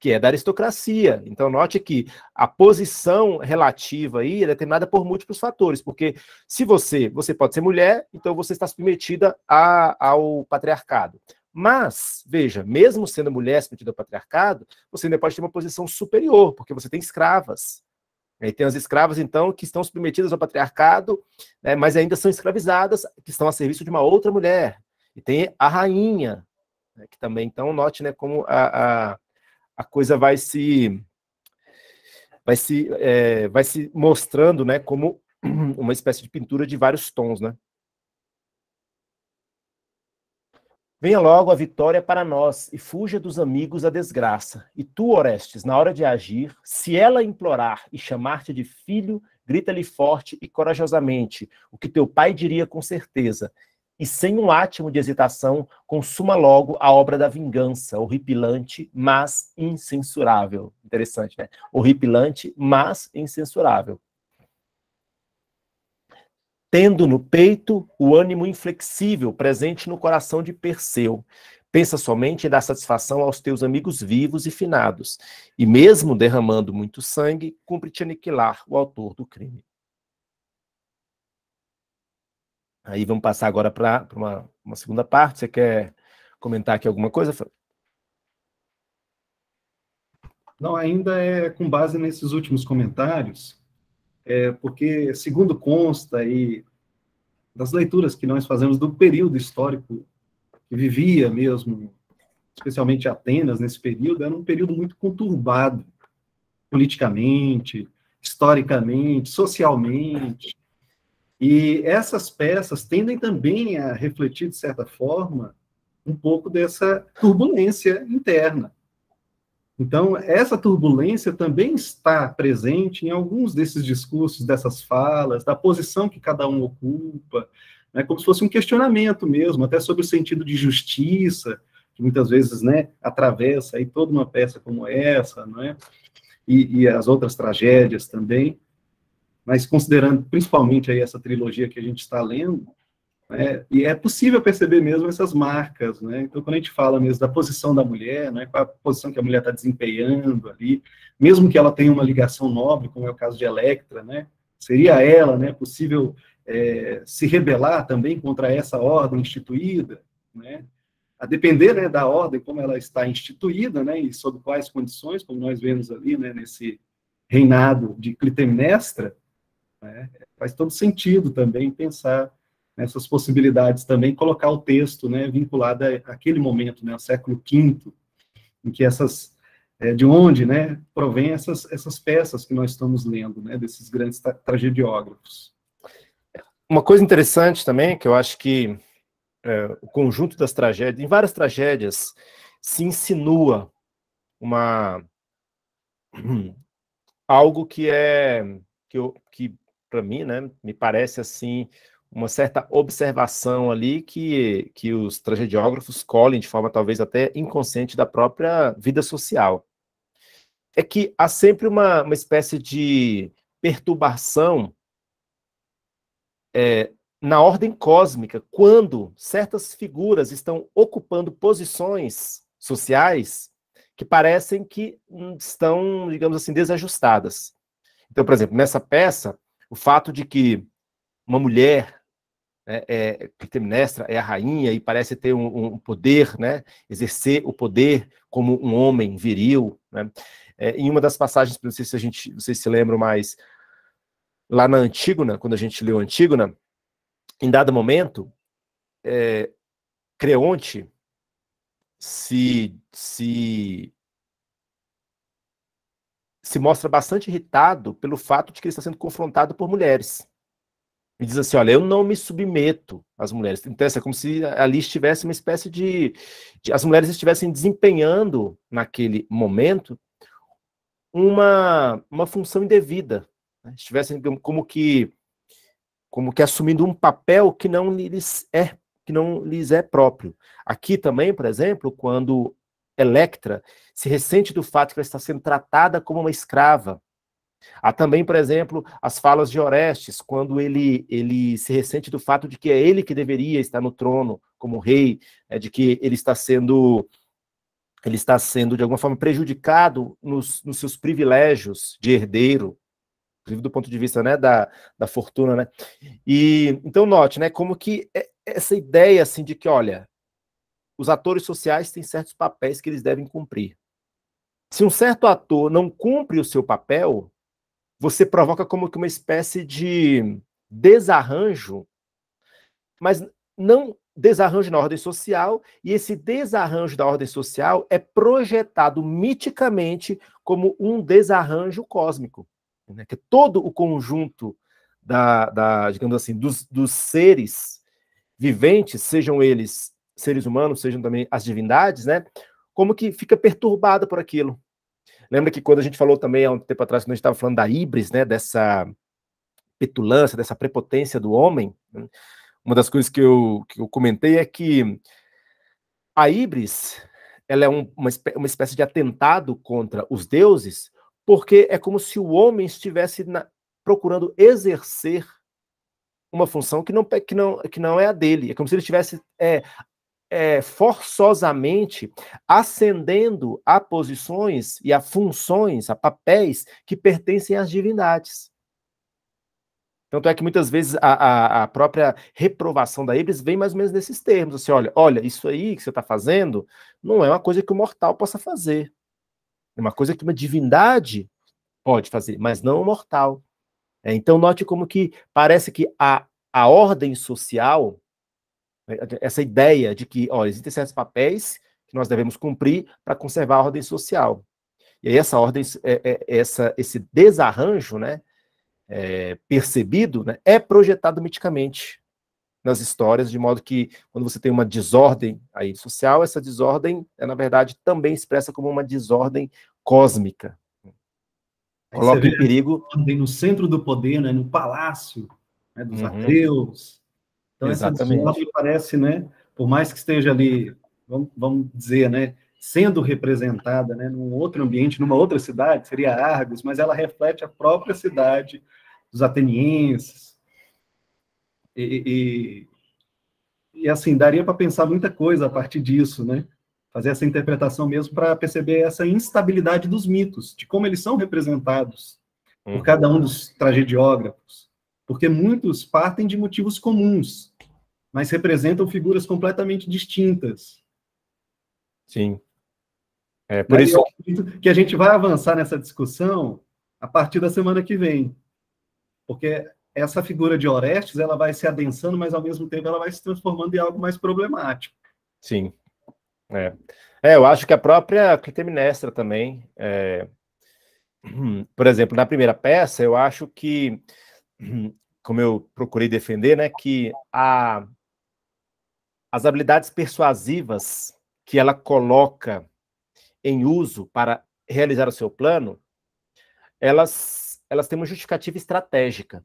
que é da aristocracia. Então, note que a posição relativa aí é determinada por múltiplos fatores, porque se você, você pode ser mulher, então você está submetida a, ao patriarcado. Mas, veja, mesmo sendo mulher submetida ao patriarcado, você ainda pode ter uma posição superior, porque você tem escravas. E tem as escravas, então, que estão submetidas ao patriarcado, né, mas ainda são escravizadas, que estão a serviço de uma outra mulher. E tem a rainha, né, que também, então, note né, como a, a, a coisa vai se vai se, é, vai se mostrando né, como uma espécie de pintura de vários tons. Né? Venha logo a vitória para nós e fuja dos amigos a desgraça. E tu, Orestes, na hora de agir, se ela implorar e chamar-te de filho, grita-lhe forte e corajosamente o que teu pai diria com certeza. E sem um átimo de hesitação, consuma logo a obra da vingança, horripilante, mas incensurável. Interessante, né? Horripilante, mas incensurável tendo no peito o ânimo inflexível presente no coração de Perseu. Pensa somente em dar satisfação aos teus amigos vivos e finados, e mesmo derramando muito sangue, cumpre-te aniquilar o autor do crime. Aí vamos passar agora para uma, uma segunda parte. Você quer comentar aqui alguma coisa, não, ainda é com base nesses últimos comentários é, porque, segundo consta e das leituras que nós fazemos do período histórico que vivia mesmo, especialmente Atenas nesse período, era um período muito conturbado politicamente, historicamente, socialmente. E essas peças tendem também a refletir, de certa forma, um pouco dessa turbulência interna. Então, essa turbulência também está presente em alguns desses discursos, dessas falas, da posição que cada um ocupa, né, como se fosse um questionamento mesmo, até sobre o sentido de justiça, que muitas vezes né, atravessa aí toda uma peça como essa, não é? E, e, as outras tragédias também, mas considerando principalmente aí essa trilogia que a gente está lendo, né? E é possível perceber mesmo essas marcas, né? Então, quando a gente fala mesmo da posição da mulher, né? Qual a posição que a mulher está desempenhando ali, mesmo que ela tenha uma ligação nobre, como é o caso de Electra, né? Seria ela, né? Possível é, se rebelar também contra essa ordem instituída, né? A depender né, da ordem como ela está instituída, né? E sob quais condições, como nós vemos ali, né? Nesse reinado de Clitemnestra, né? Faz todo sentido também pensar nessas possibilidades também, colocar o texto né, vinculado àquele momento, né, ao século V, em que essas, é, de onde né, provém essas, essas peças que nós estamos lendo, né, desses grandes tra tragediógrafos. Uma coisa interessante também, que eu acho que é, o conjunto das tragédias, em várias tragédias, se insinua uma algo que é que, eu, que para mim, né, me parece assim uma certa observação ali que, que os tragediógrafos colhem de forma talvez até inconsciente da própria vida social. É que há sempre uma, uma espécie de perturbação é, na ordem cósmica quando certas figuras estão ocupando posições sociais que parecem que estão, digamos assim, desajustadas. Então, por exemplo, nessa peça, o fato de que uma mulher né, é, Clitemnestra é a rainha e parece ter um, um, poder, né, exercer o poder como um homem viril. Né? É, em uma das passagens, não sei se a gente, vocês se lembram, mas lá na Antígona, quando a gente leu Antígona, em dado momento, é, Creonte se, se se mostra bastante irritado pelo fato de que ele está sendo confrontado por mulheres e diz assim: olha, eu não me submeto às mulheres. Então, é como se ali estivesse uma espécie de, de. As mulheres estivessem desempenhando, naquele momento, uma, uma função indevida. Né? Estivessem como que como que assumindo um papel que não lhes é que não lhes é próprio. Aqui também, por exemplo, quando Electra se ressente do fato que ela está sendo tratada como uma escrava Há também, por exemplo, as falas de Orestes, quando ele, ele se ressente do fato de que é ele que deveria estar no trono como rei, é, de que ele está sendo ele está sendo, de alguma forma, prejudicado nos, nos seus privilégios de herdeiro, inclusive do ponto de vista né, da, da fortuna. Né? E, então, note né, como que é, essa ideia assim, de que, olha, os atores sociais têm certos papéis que eles devem cumprir. Se um certo ator não cumpre o seu papel, você provoca como que uma espécie de desarranjo, mas não desarranjo na ordem social, e esse desarranjo da ordem social é projetado miticamente como um desarranjo cósmico, né? que todo o conjunto da, da digamos assim, dos, dos seres viventes, sejam eles seres humanos, sejam também as divindades, né? como que fica perturbado por aquilo. Lembra que quando a gente falou também há um tempo atrás, quando a gente estava falando da híbris, né, dessa petulância, dessa prepotência do homem, né, uma das coisas que eu, que eu comentei é que a híbris ela é um, uma, uma espécie de atentado contra os deuses, porque é como se o homem estivesse na, procurando exercer uma função que não, que não, que não é a dele. É como se ele estivesse é, é, forçosamente ascendendo a posições e a funções, a papéis que pertencem às divindades. Tanto é que muitas vezes a, a, a própria reprovação da Ibris vem mais ou menos nesses termos. Assim, olha, olha, isso aí que você está fazendo não é uma coisa que o mortal possa fazer. É uma coisa que uma divindade pode fazer, mas não o mortal. É, então, note como que parece que a, a ordem social essa ideia de que, ó, existem certos papéis que nós devemos cumprir para conservar a ordem social. E aí essa ordem, é, é, essa, esse desarranjo, né, é, percebido, né, é projetado miticamente nas histórias, de modo que quando você tem uma desordem aí social, essa desordem é na verdade também expressa como uma desordem cósmica. Coloca em perigo. No centro do poder, né, no palácio né, dos uhum. ateus, então, Exatamente. essa desordem parece, né, por mais que esteja ali, vamos, vamos dizer, né, sendo representada né, num outro ambiente, numa outra cidade, seria Argos, mas ela reflete a própria cidade dos atenienses. E, e, e assim, daria para pensar muita coisa a partir disso, né? Fazer essa interpretação mesmo para perceber essa instabilidade dos mitos, de como eles são representados por uhum. cada um dos tragediógrafos porque muitos partem de motivos comuns, mas representam figuras completamente distintas. Sim. É por Daí né? isso que a gente vai avançar nessa discussão a partir da semana que vem, porque essa figura de Orestes ela vai se adensando, mas ao mesmo tempo ela vai se transformando em algo mais problemático. Sim. É, é eu acho que a própria Clitemnestra também, é... por exemplo, na primeira peça, eu acho que como eu procurei defender, né, que a, as habilidades persuasivas que ela coloca em uso para realizar o seu plano, elas, elas têm uma justificativa estratégica.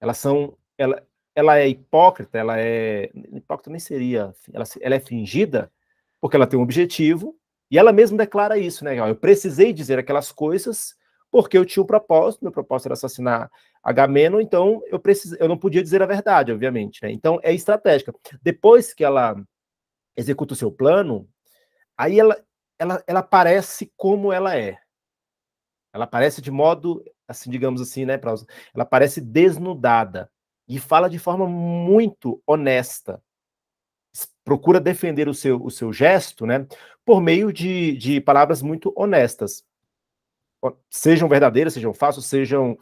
Elas são, ela, ela é hipócrita, ela é hipócrita nem seria, ela, ela é fingida porque ela tem um objetivo e ela mesma declara isso, né? Eu precisei dizer aquelas coisas porque eu tinha um propósito, meu propósito era assassinar Agamenon, então eu, precis... eu não podia dizer a verdade, obviamente, né? Então é estratégica. Depois que ela executa o seu plano, aí ela, ela, ela aparece como ela é. Ela aparece de modo, assim, digamos assim, né, pra... ela aparece desnudada e fala de forma muito honesta. Procura defender o seu, o seu gesto, né, por meio de, de palavras muito honestas sejam verdadeiras, sejam falsas, sejam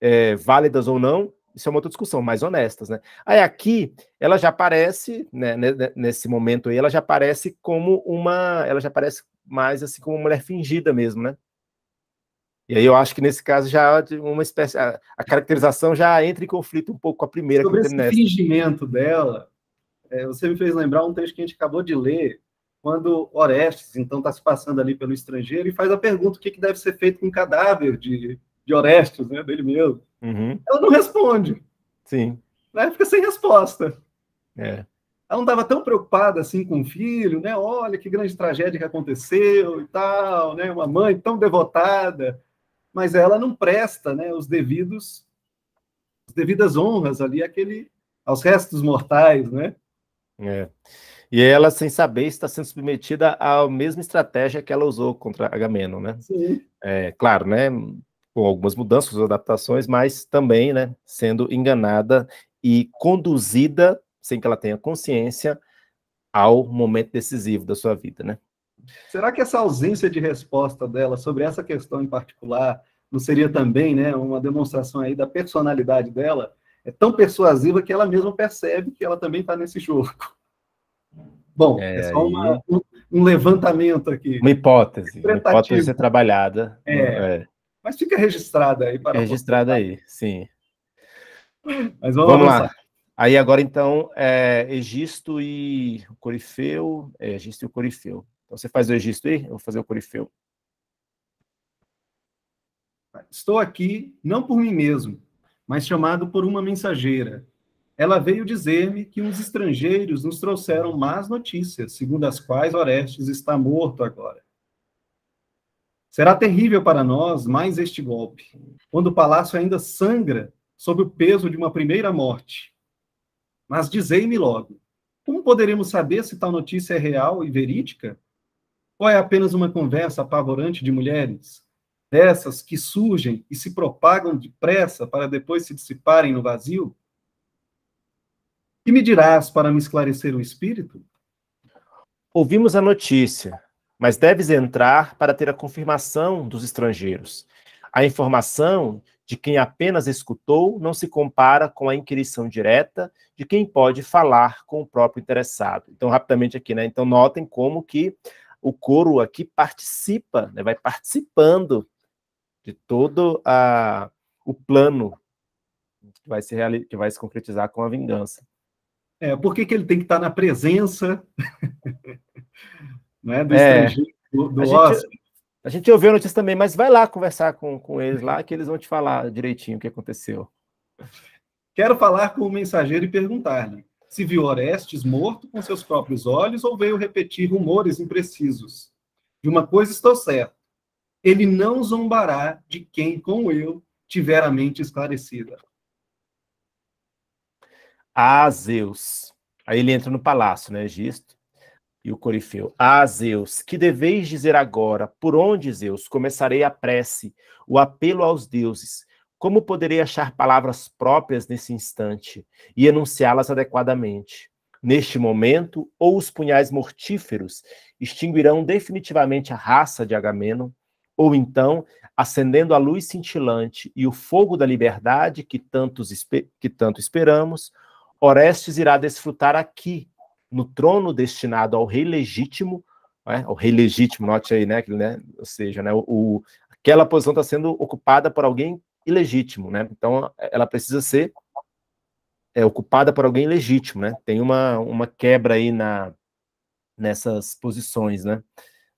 é, válidas ou não, isso é uma outra discussão, mais honestas, né? Aí aqui ela já aparece, né, nesse momento aí, ela já aparece como uma, ela já aparece mais assim como uma mulher fingida mesmo, né? E aí eu acho que nesse caso já uma espécie, a, a caracterização já entra em conflito um pouco com a primeira. Sobre que esse nessa. fingimento dela, é, você me fez lembrar um texto que a gente acabou de ler quando Orestes, então, está se passando ali pelo estrangeiro e faz a pergunta o que, que deve ser feito com o cadáver de, de Orestes, né, dele mesmo. Uhum. Ela não responde. Sim. Ela né, fica sem resposta. É. Ela não estava tão preocupada assim com o filho, né? Olha que grande tragédia que aconteceu e tal, né? Uma mãe tão devotada, mas ela não presta, né? Os devidos, as devidas honras ali aquele aos restos mortais, né? É. E ela, sem saber, está sendo submetida à mesma estratégia que ela usou contra Agamemnon, né? Sim. É, claro, né? Com algumas mudanças, adaptações, mas também, né? Sendo enganada e conduzida, sem que ela tenha consciência, ao momento decisivo da sua vida, né? Será que essa ausência de resposta dela sobre essa questão em particular não seria também, né, uma demonstração aí da personalidade dela? É tão persuasiva que ela mesma percebe que ela também está nesse jogo. Bom, é, é só uma, um, um, levantamento aqui. Uma hipótese, uma hipótese trabalhada. É, é. Mas fica registrada aí. Para registrada aí, sim. Mas vamos, vamos lá. Aí agora, então, é Egisto e o Corifeu. É, Egisto e o Corifeu. Então, você faz o Egisto aí? Eu vou fazer o Corifeu. Estou aqui, não por mim mesmo, mas chamado por uma mensageira ela veio dizer-me que uns estrangeiros nos trouxeram más notícias, segundo as quais Orestes está morto agora. Será terrível para nós mais este golpe, quando o palácio ainda sangra sob o peso de uma primeira morte. Mas dizei-me logo, como poderemos saber se tal notícia é real e verídica? Ou é apenas uma conversa apavorante de mulheres, dessas que surgem e se propagam depressa para depois se dissiparem no vazio? Que me dirás para me esclarecer o espírito? Ouvimos a notícia, mas deves entrar para ter a confirmação dos estrangeiros. A informação de quem apenas escutou não se compara com a inquirição direta de quem pode falar com o próprio interessado. Então, rapidamente aqui, né? Então, notem como que o coro aqui participa, né? vai participando de todo a, o plano que vai, se que vai se concretizar com a vingança. É, por que, que ele tem que estar na presença né, do é. estrangeiro, do, do a Gente, a gente ouviu notícias também, mas vai lá conversar com, com eles lá, que eles vão te falar direitinho o que aconteceu. Quero falar com o mensageiro e perguntar-lhe né, se viu Orestes morto com seus próprios olhos ou veio repetir rumores imprecisos. De uma coisa estou certo, ele não zombará de quem, como eu, tiver a mente esclarecida a Zeus. Aí ele entra no palácio, né, Gisto? E o Corifeu, ah, Zeus, que deveis dizer agora? Por onde, Zeus, começarei a prece, o apelo aos deuses? Como poderei achar palavras próprias nesse instante e enunciá-las adequadamente? Neste momento, ou os punhais mortíferos extinguirão definitivamente a raça de Agamenon, ou então, acendendo a luz cintilante e o fogo da liberdade que, tantos, que tanto esperamos, Orestes irá desfrutar aqui, no trono destinado ao rei legítimo, né? o rei legítimo, note aí, né? né? Ou seja, né? O, o, aquela posição está sendo ocupada por alguém ilegítimo, né? Então, ela precisa ser é, ocupada por alguém legítimo, né? Tem uma, uma quebra aí na, nessas posições, né?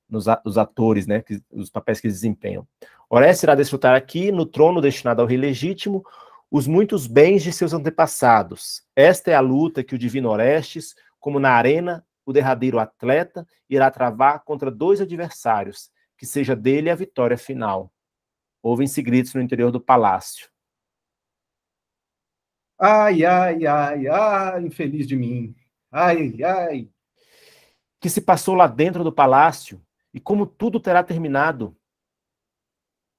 Nos os atores, né? Que, os papéis que eles desempenham. Orestes irá desfrutar aqui, no trono destinado ao rei legítimo, os muitos bens de seus antepassados. Esta é a luta que o divino Orestes, como na arena, o derradeiro atleta irá travar contra dois adversários, que seja dele a vitória final. Ouvem-se gritos no interior do palácio. Ai, ai, ai, ai, infeliz de mim. Ai, ai. Que se passou lá dentro do palácio e como tudo terá terminado.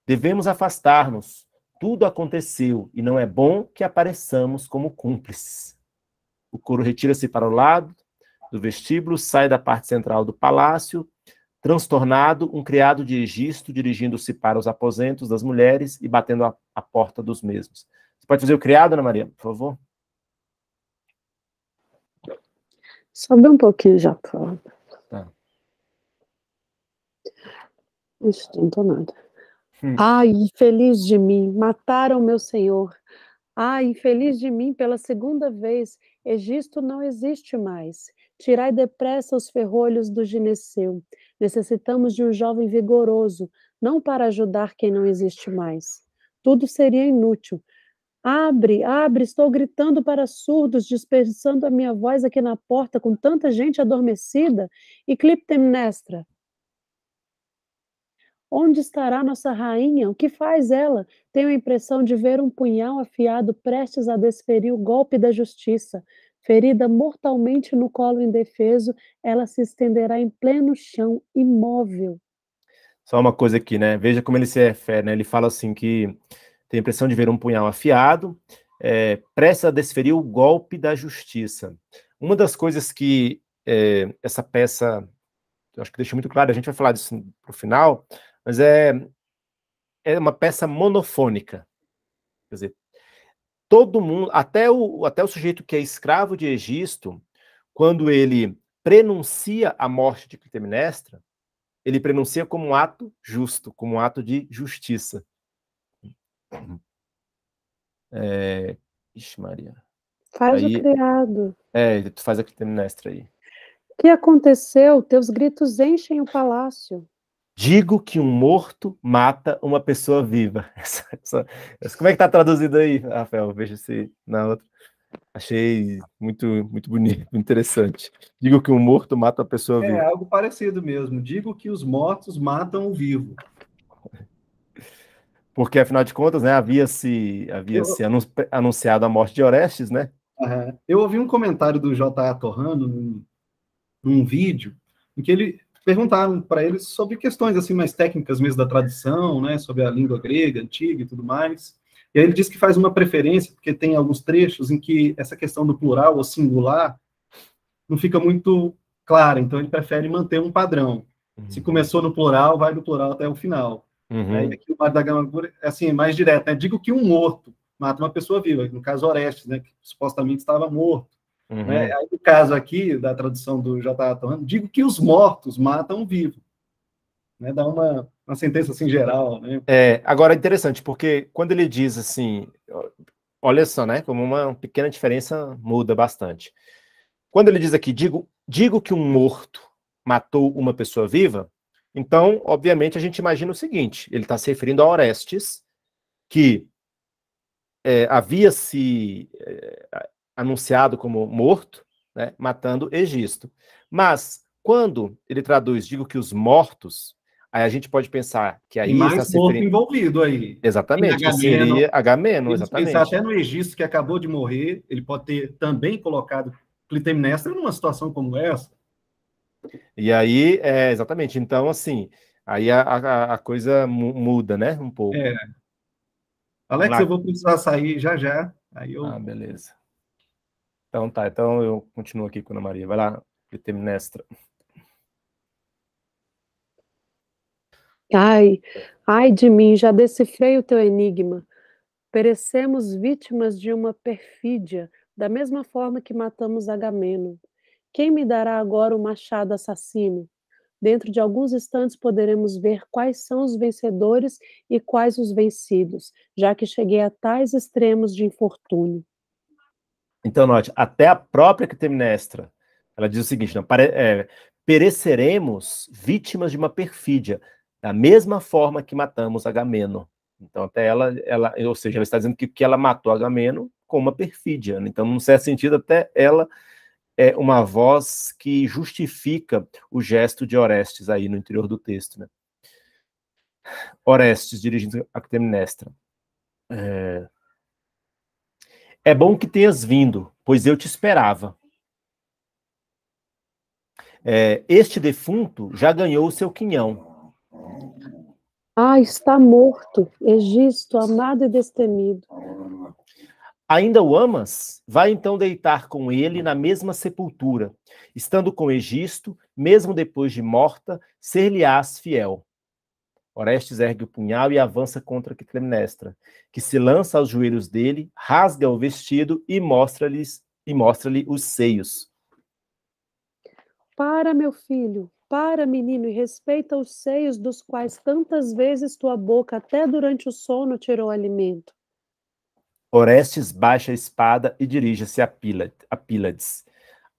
Devemos afastar-nos, tudo aconteceu e não é bom que apareçamos como cúmplices. O coro retira-se para o lado do vestíbulo, sai da parte central do palácio. Transtornado, um criado de registro dirigindo-se para os aposentos das mulheres e batendo a, a porta dos mesmos. Você pode fazer o criado, Ana Maria, por favor? Sobe um pouquinho já, por favor. Tá. Isso, não estou nada. Hum. Ai, infeliz de mim, mataram meu senhor. Ai, infeliz de mim, pela segunda vez, Egisto não existe mais. Tirai depressa os ferrolhos do gineceu. Necessitamos de um jovem vigoroso, não para ajudar quem não existe mais. Tudo seria inútil. Abre, abre, estou gritando para surdos, dispersando a minha voz aqui na porta com tanta gente adormecida. E Cliptemnestra, Onde estará nossa rainha? O que faz ela? Tenho a impressão de ver um punhal afiado prestes a desferir o golpe da justiça. Ferida mortalmente no colo indefeso, ela se estenderá em pleno chão, imóvel. Só uma coisa aqui, né? Veja como ele se refere, né? Ele fala assim que tem a impressão de ver um punhal afiado, é, a desferir o golpe da justiça. Uma das coisas que é, essa peça, acho que deixa muito claro, a gente vai falar disso no final, mas é, é uma peça monofônica. Quer dizer, todo mundo, até o, até o sujeito que é escravo de Egisto, quando ele prenuncia a morte de Clitemnestra, ele prenuncia como um ato justo, como um ato de justiça. É... Ixi, Maria. Faz aí... o criado. É, tu faz a Clitemnestra aí. O que aconteceu? Teus gritos enchem o palácio. Digo que um morto mata uma pessoa viva. Essa, essa, como é que tá traduzido aí, Rafael? Veja se na outra. Achei muito, muito bonito, interessante. Digo que um morto mata uma pessoa é, viva. É algo parecido mesmo. Digo que os mortos matam o vivo. Porque, afinal de contas, né, havia-se havia Eu... Se anunciado a morte de Orestes, né? Uhum. Eu ouvi um comentário do J.A. Torrano num, num vídeo em que ele perguntaram para eles sobre questões assim mais técnicas mesmo da tradição, né, sobre a língua grega antiga e tudo mais. E aí ele disse que faz uma preferência porque tem alguns trechos em que essa questão do plural ou singular não fica muito clara, então ele prefere manter um padrão. Uhum. Se começou no plural, vai do plural até o final. Uhum. É, e aqui o Mário da Gama assim, é assim, mais direto, né? Digo que um morto mata uma pessoa viva, no caso Orestes, né, que supostamente estava morto. Uhum. Né? Aí, no caso aqui, da tradução do J. Torrano, digo que os mortos matam o vivo. Né? Dá uma, uma sentença assim geral. Né? É, agora é interessante, porque quando ele diz assim, olha só, né? Como uma pequena diferença muda bastante. Quando ele diz aqui, digo, digo que um morto matou uma pessoa viva, então, obviamente, a gente imagina o seguinte: ele está se referindo a Orestes, que é, havia se é, anunciado como morto, né, matando Egisto. Mas quando ele traduz, digo que os mortos, aí a gente pode pensar que aí e mais está morto envolvido aí. Exatamente, que seria Agamemnon, exatamente. Pensar até no Egisto que acabou de morrer, ele pode ter também colocado Clitemnestra numa situação como essa. E aí, é, exatamente. Então, assim, aí a, a, a coisa muda, né, um pouco. É. Alex, eu vou precisar sair já já. Aí eu... Ah, beleza. Então tá, então eu continuo aqui com a Ana Maria. Vai lá, Clitemnestra. Ai, ai de mim, já decifrei o teu enigma. Perecemos vítimas de uma perfídia, da mesma forma que matamos Agamemnon. Quem me dará agora o machado assassino? Dentro de alguns instantes poderemos ver quais são os vencedores e quais os vencidos, já que cheguei a tais extremos de infortúnio. Então, note, até a própria Clitemnestra, ela diz o seguinte, não, pare, é, pereceremos vítimas de uma perfídia, da mesma forma que matamos Agameno. Então, até ela, ela, ou seja, ela está dizendo que, que ela matou Agameno com uma perfídia. Né? Então, num certo sentido, até ela é uma voz que justifica o gesto de Orestes aí no interior do texto. Né? Orestes dirigindo a Clitemnestra. É, é bom que tenhas vindo, pois eu te esperava. É, este defunto já ganhou o seu quinhão. Ah, está morto, Egisto, é amado e destemido. Ainda o amas? Vai então deitar com ele na mesma sepultura, estando com Egisto, mesmo depois de morta, ser-lhe-ás fiel. Orestes ergue o punhal e avança contra Clitemnestra, que se lança aos joelhos dele, rasga o vestido e mostra-lhe mostra os seios. Para, meu filho, para, menino, e respeita os seios dos quais tantas vezes tua boca, até durante o sono, tirou alimento. Orestes baixa a espada e dirige-se a Pílades.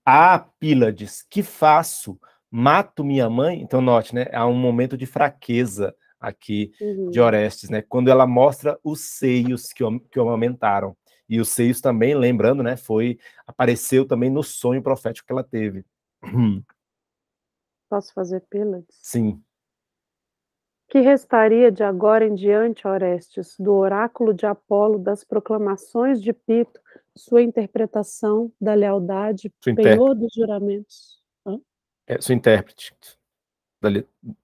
Ah, Pílades, que faço? Mato minha mãe? Então, note, né? Há um momento de fraqueza aqui uhum. de Orestes, né? Quando ela mostra os seios que, que amamentaram. E os seios também, lembrando, né, foi apareceu também no sonho profético que ela teve. Posso fazer pilates? Sim. Que restaria de agora em diante, Orestes, do oráculo de Apolo, das proclamações de Pito, sua interpretação da lealdade, sua penhor dos juramentos? Hã? É, sua intérprete. Da,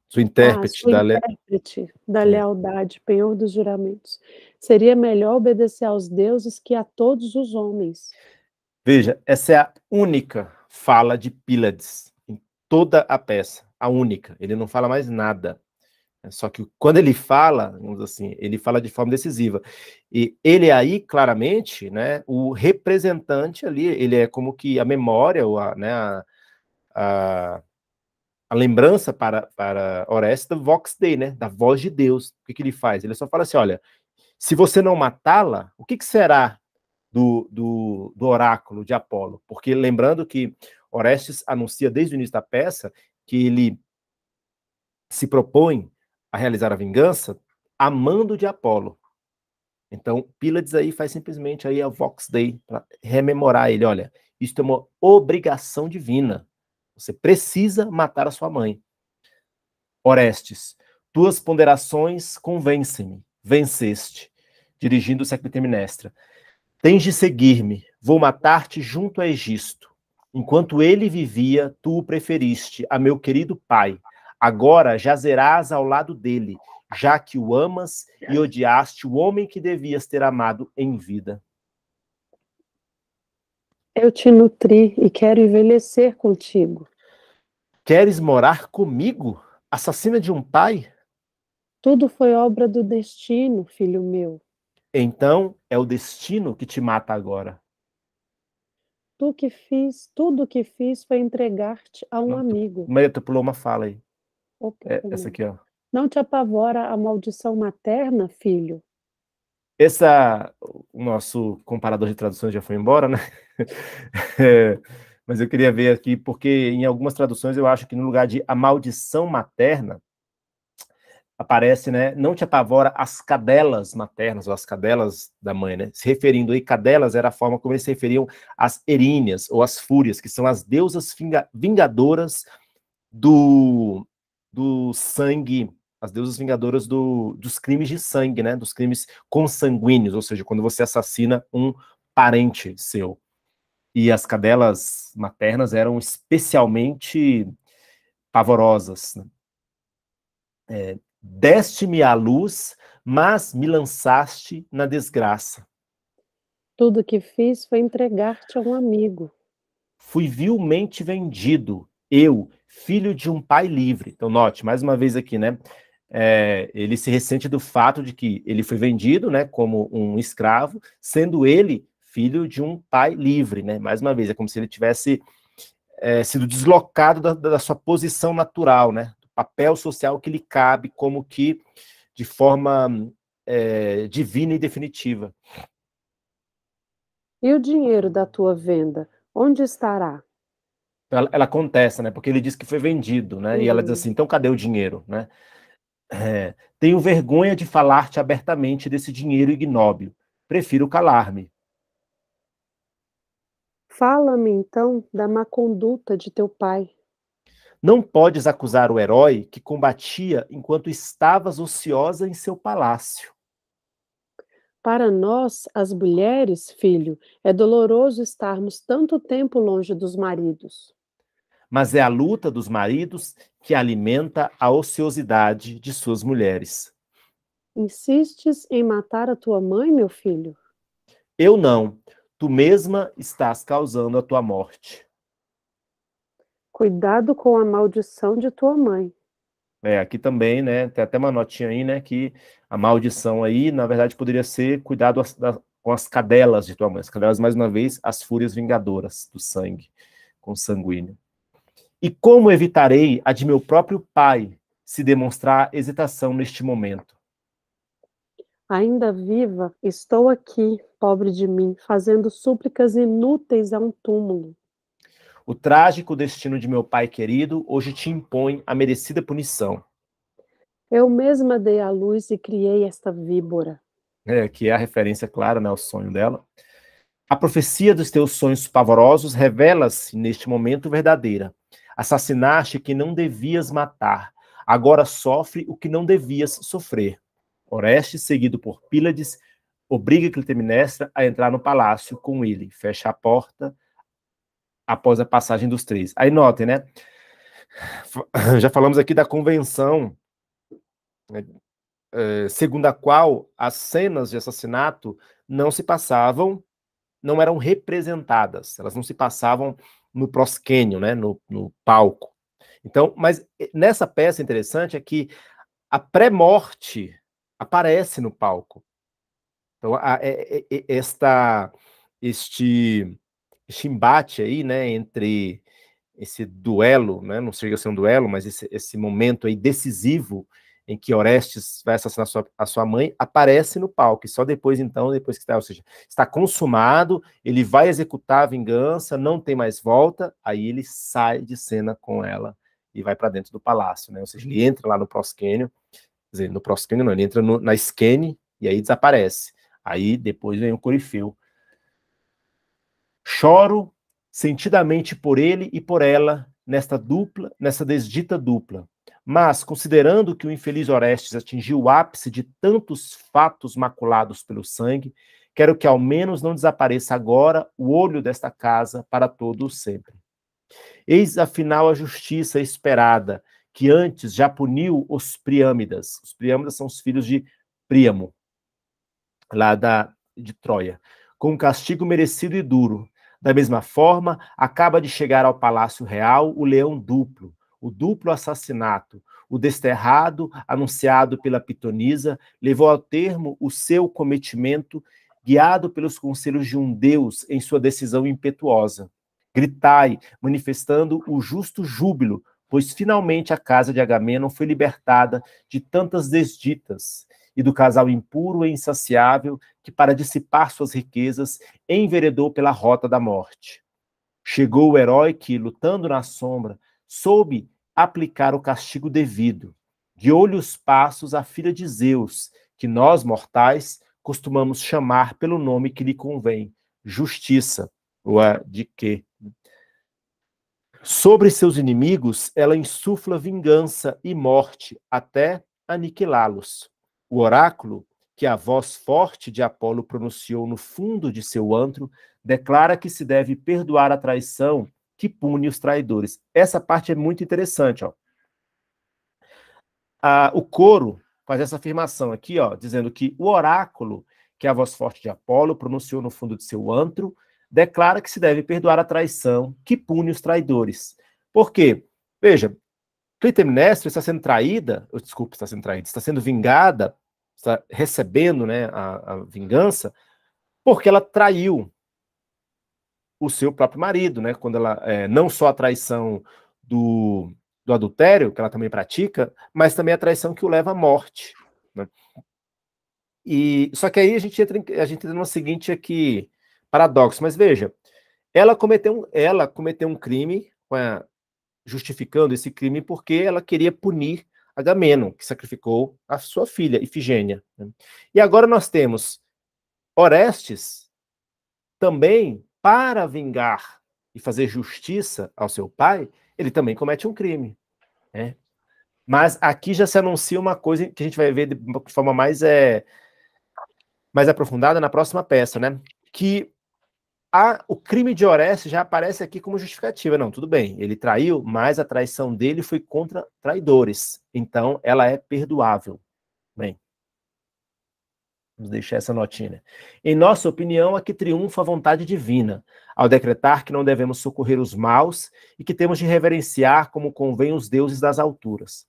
sua ah, intérprete, ah, sua da, intérprete le... da lealdade, penhor dos juramentos. Seria melhor obedecer aos deuses que a todos os homens. Veja, essa é a única fala de Pílades em toda a peça, a única. Ele não fala mais nada. É só que quando ele fala, vamos assim, ele fala de forma decisiva. E ele aí, claramente, né, o representante ali, ele é como que a memória, ou a, né, a, a a lembrança para, para Oresta Vox Dei, né? Da voz de Deus. O que, que ele faz? Ele só fala assim: olha, se você não matá-la, o que, que será do, do, do, oráculo de Apolo? Porque lembrando que Orestes anuncia desde o início da peça que ele se propõe a realizar a vingança amando de Apolo. Então, Pílades aí faz simplesmente aí a Vox Dei para rememorar ele, olha, isso é uma obrigação divina. Você precisa matar a sua mãe. Orestes, tuas ponderações convencem-me. Venceste. Dirigindo-se a Clitemnestra. Tens de seguir-me. Vou matar-te junto a Egisto. Enquanto ele vivia, tu o preferiste a meu querido pai. Agora jazerás ao lado dele, já que o amas e odiaste o homem que devias ter amado em vida. Eu te nutri e quero envelhecer contigo. Queres morar comigo, assassina de um pai? Tudo foi obra do destino, filho meu. Então é o destino que te mata agora. Tu que fiz, tudo que fiz foi entregar-te a um Não, amigo. Maria, tu pulou uma fala aí. é, essa aqui, ó. Não te apavora a maldição materna, filho? Essa, o nosso comparador de traduções já foi embora, né? É, mas eu queria ver aqui, porque em algumas traduções eu acho que no lugar de a maldição materna, aparece, né? Não te apavora as cadelas maternas ou as cadelas da mãe, né? Se referindo aí, cadelas era a forma como eles se referiam às eríneas ou às fúrias, que são as deusas vingadoras do, do sangue as deusas vingadoras do, dos crimes de sangue, né? Dos crimes consanguíneos, ou seja, quando você assassina um parente seu. E as cadelas maternas eram especialmente pavorosas. Né? É, Deste-me à luz, mas me lançaste na desgraça. Tudo que fiz foi entregar-te a um amigo. Fui vilmente vendido, eu, filho de um pai livre. Então, note, mais uma vez aqui, né? é, ele se ressente do fato de que ele foi vendido né, como um escravo, sendo ele filho de um pai livre. Né? Mais uma vez, é como se ele tivesse é, sido deslocado da, da, sua posição natural, né? do papel social que lhe cabe, como que de forma é, divina e definitiva. E o dinheiro da tua venda, onde estará? Ela, ela contesta, né? Porque ele diz que foi vendido, né? Uhum. E ela diz uhum. assim: então cadê o dinheiro, né? É, tenho vergonha de falar-te abertamente desse dinheiro ignóbil. Prefiro calar-me. Fala-me, então, da má conduta de teu pai. Não podes acusar o herói que combatia enquanto estavas ociosa em seu palácio. Para nós, as mulheres, filho, é doloroso estarmos tanto tempo longe dos maridos. Mas é a luta dos maridos que alimenta a ociosidade de suas mulheres. Insistes em matar a tua mãe, meu filho? Eu não. Tu mesma estás causando a tua morte. Cuidado com a maldição de tua mãe. É, aqui também, né? Tem até uma notinha aí, né? Que a maldição aí, na verdade, poderia ser cuidado com as cadelas de tua mãe. As cadelas, mais uma vez, as fúrias vingadoras do sangue, consanguíneo. E como evitarei a de meu próprio pai, se demonstrar hesitação neste momento? Ainda viva, estou aqui, pobre de mim, fazendo súplicas inúteis a um túmulo. O trágico destino de meu pai querido hoje te impõe a merecida punição. Eu mesma dei à luz e criei esta víbora. É, que é a referência clara né, ao sonho dela. A profecia dos teus sonhos pavorosos revela-se neste momento verdadeira. Assassinaste que não devias matar, agora sofre o que não devias sofrer. Orestes, seguido por Pílades, obriga Clitemnestra a entrar no palácio com ele, fecha a porta após a passagem dos três. Aí notem, né? Já falamos aqui da convenção né, é, segundo a qual as cenas de assassinato não se passavam, não eram representadas, elas não se passavam no proscênio, né, no, no palco. Então, mas eh, nessa peça interessante é que a pré-morte aparece no palco. Então, a, a, é, a, é, é, esta, este, este embate aí, né, entre esse duelo, né, não chega a ser um duelo, mas esse, esse momento aí decisivo em que Orestes vai assassinar sua, a sua mãe, aparece no palco, e só depois, então, depois que está, ou seja, está consumado, ele vai executar a vingança, não tem mais volta, aí ele sai de cena com ela e vai para dentro do palácio, né? Ou seja, ele uhum. entra lá no proscênio, quer dizer, no proscênio não, ele entra no, na esquene e aí desaparece. Aí depois vem o Corifeu. Choro sentidamente por ele e por ela nesta dupla, nessa desdita dupla mas, considerando que o infeliz Orestes atingiu o ápice de tantos fatos maculados pelo sangue, quero que ao menos não desapareça agora o olho desta casa para todo o sempre. Eis afinal a justiça esperada, que antes já puniu os Priâmidas. Os Priâmidas são os filhos de Príamo, lá da, de Troia, com um castigo merecido e duro. Da mesma forma, acaba de chegar ao palácio real o leão duplo o duplo assassinato, o desterrado anunciado pela pitonisa, levou ao termo o seu cometimento, guiado pelos conselhos de um Deus em sua decisão impetuosa. Gritai, manifestando o justo júbilo, pois finalmente a casa de Agamenon foi libertada de tantas desditas e do casal impuro e insaciável que, para dissipar suas riquezas, enveredou pela rota da morte. Chegou o herói que, lutando na sombra, soube aplicar o castigo devido. Guiou-lhe os passos a filha de Zeus, que nós, mortais, costumamos chamar pelo nome que lhe convém, justiça, ou a de quê? Sobre seus inimigos, ela insufla vingança e morte até aniquilá-los. O oráculo, que a voz forte de Apolo pronunciou no fundo de seu antro, declara que se deve perdoar a traição que pune os traidores. Essa parte é muito interessante, ó. Ah, o coro faz essa afirmação aqui, ó, dizendo que o oráculo que é a voz forte de Apolo pronunciou no fundo de seu antro declara que se deve perdoar a traição que pune os traidores. Por quê? Veja, Clitemnestra está sendo traída, ou, desculpa, está sendo traída, está sendo vingada, está recebendo né, a, a vingança, porque ela traiu o seu próprio marido, né? Quando ela é, não só a traição do, do adultério, que ela também pratica, mas também a traição que o leva à morte. Né? E só que aí a gente entra, em, a gente entra no seguinte aqui paradoxo, mas veja, ela cometeu um, ela cometeu um crime justificando esse crime porque ela queria punir Agamenon, que sacrificou a sua filha Ifigênia. Né? E agora nós temos Orestes também para vingar e fazer justiça ao seu pai, ele também comete um crime. Né? Mas aqui já se anuncia uma coisa que a gente vai ver de forma mais, é, mais aprofundada na próxima peça, né? Que a, o crime de Orestes já aparece aqui como justificativa. Não, tudo bem, ele traiu, mas a traição dele foi contra traidores. Então, ela é perdoável. Vamos deixar essa notinha. Né? Em nossa opinião, aqui triunfa a vontade divina, ao decretar que não devemos socorrer os maus e que temos de reverenciar como convém os deuses das alturas.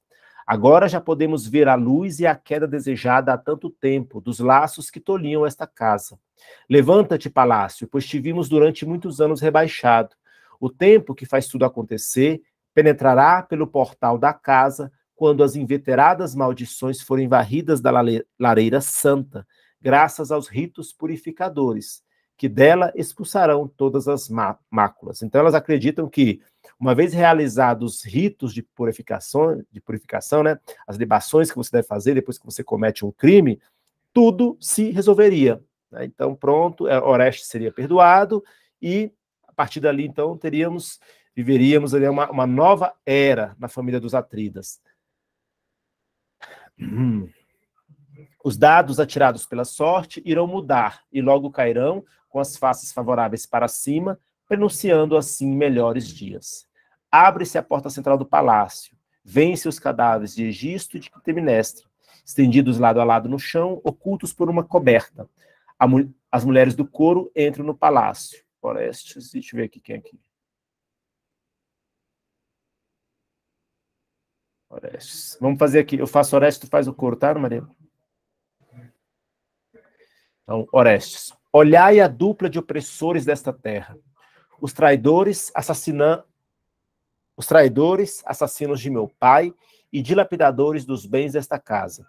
Agora já podemos ver a luz e a queda desejada há tanto tempo, dos laços que tolhiam esta casa. Levanta-te, palácio, pois te vimos durante muitos anos rebaixado. O tempo que faz tudo acontecer penetrará pelo portal da casa quando as inveteradas maldições forem varridas da lareira santa graças aos ritos purificadores, que dela expulsarão todas as máculas. Então, elas acreditam que, uma vez realizados os ritos de purificação, de purificação né, as libações que você deve fazer depois que você comete um crime, tudo se resolveria. Né? Então, pronto, é, Oreste seria perdoado e, a partir dali, então, teríamos viveríamos ali uma, uma nova era na família dos Atridas. Hum. Os dados atirados pela sorte irão mudar e logo cairão com as faces favoráveis para cima, prenunciando assim melhores dias. Abre-se a porta central do palácio. Vence os cadáveres de Egisto e de Clitemnestra, estendidos lado a lado no chão, ocultos por uma coberta. Mu as mulheres do coro entram no palácio. Orestes, deixa eu ver aqui quem é aqui. Orestes. Vamos fazer aqui. Eu faço Orestes, tu faz o coro, tá, Maria? Então, Orestes, olhai a dupla de opressores desta terra. Os traidores assassinam os traidores, assassinos de meu pai e dilapidadores dos bens desta casa.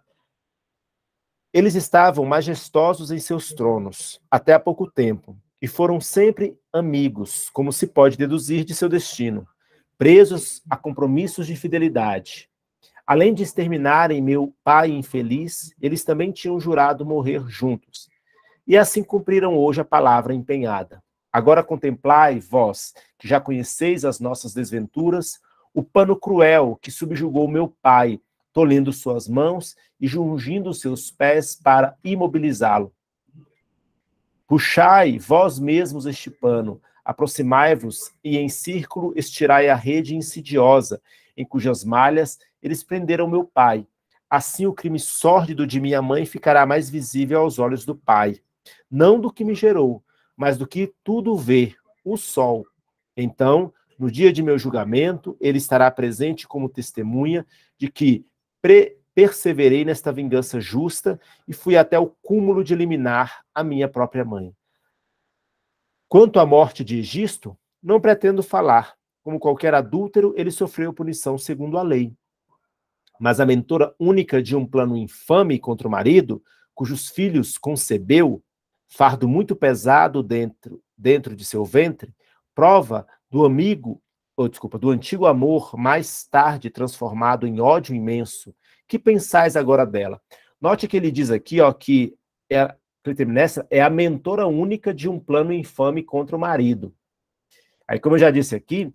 Eles estavam majestosos em seus tronos, até há pouco tempo, e foram sempre amigos, como se pode deduzir de seu destino, presos a compromissos de fidelidade. Além de exterminarem meu pai infeliz, eles também tinham jurado morrer juntos, e assim cumpriram hoje a palavra empenhada. Agora contemplai, vós, que já conheceis as nossas desventuras, o pano cruel que subjugou meu pai, tolhendo suas mãos e jungindo seus pés para imobilizá-lo. Puxai vós mesmos este pano, aproximai-vos e em círculo estirai a rede insidiosa, em cujas malhas eles prenderam meu pai. Assim o crime sórdido de minha mãe ficará mais visível aos olhos do pai não do que me gerou, mas do que tudo vê, o sol. Então, no dia de meu julgamento, ele estará presente como testemunha de que perseverei nesta vingança justa e fui até o cúmulo de eliminar a minha própria mãe. Quanto à morte de Egisto, não pretendo falar. Como qualquer adúltero, ele sofreu punição segundo a lei. Mas a mentora única de um plano infame contra o marido, cujos filhos concebeu, fardo muito pesado dentro, dentro de seu ventre, prova do amigo, ou desculpa, do antigo amor mais tarde transformado em ódio imenso. Que pensais agora dela? Note que ele diz aqui, ó, que é, Clitemnestra é a mentora única de um plano infame contra o marido. Aí, como eu já disse aqui,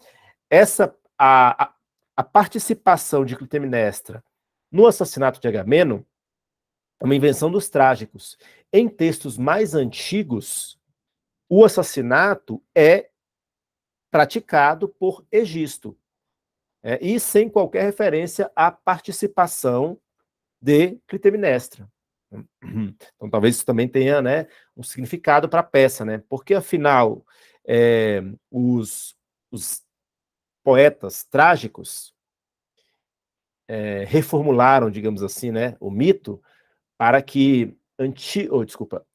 essa a, a, a participação de Clitemnestra no assassinato de Agamemnon é uma invenção dos trágicos. Em textos mais antigos, o assassinato é praticado por Egisto, é, e sem qualquer referência à participação de Clitemnestra. Então, talvez isso também tenha né, um significado para a peça, né? porque, afinal, é, os, os, poetas trágicos é, reformularam, digamos assim, né, o mito para que Anti, oh, desculpa,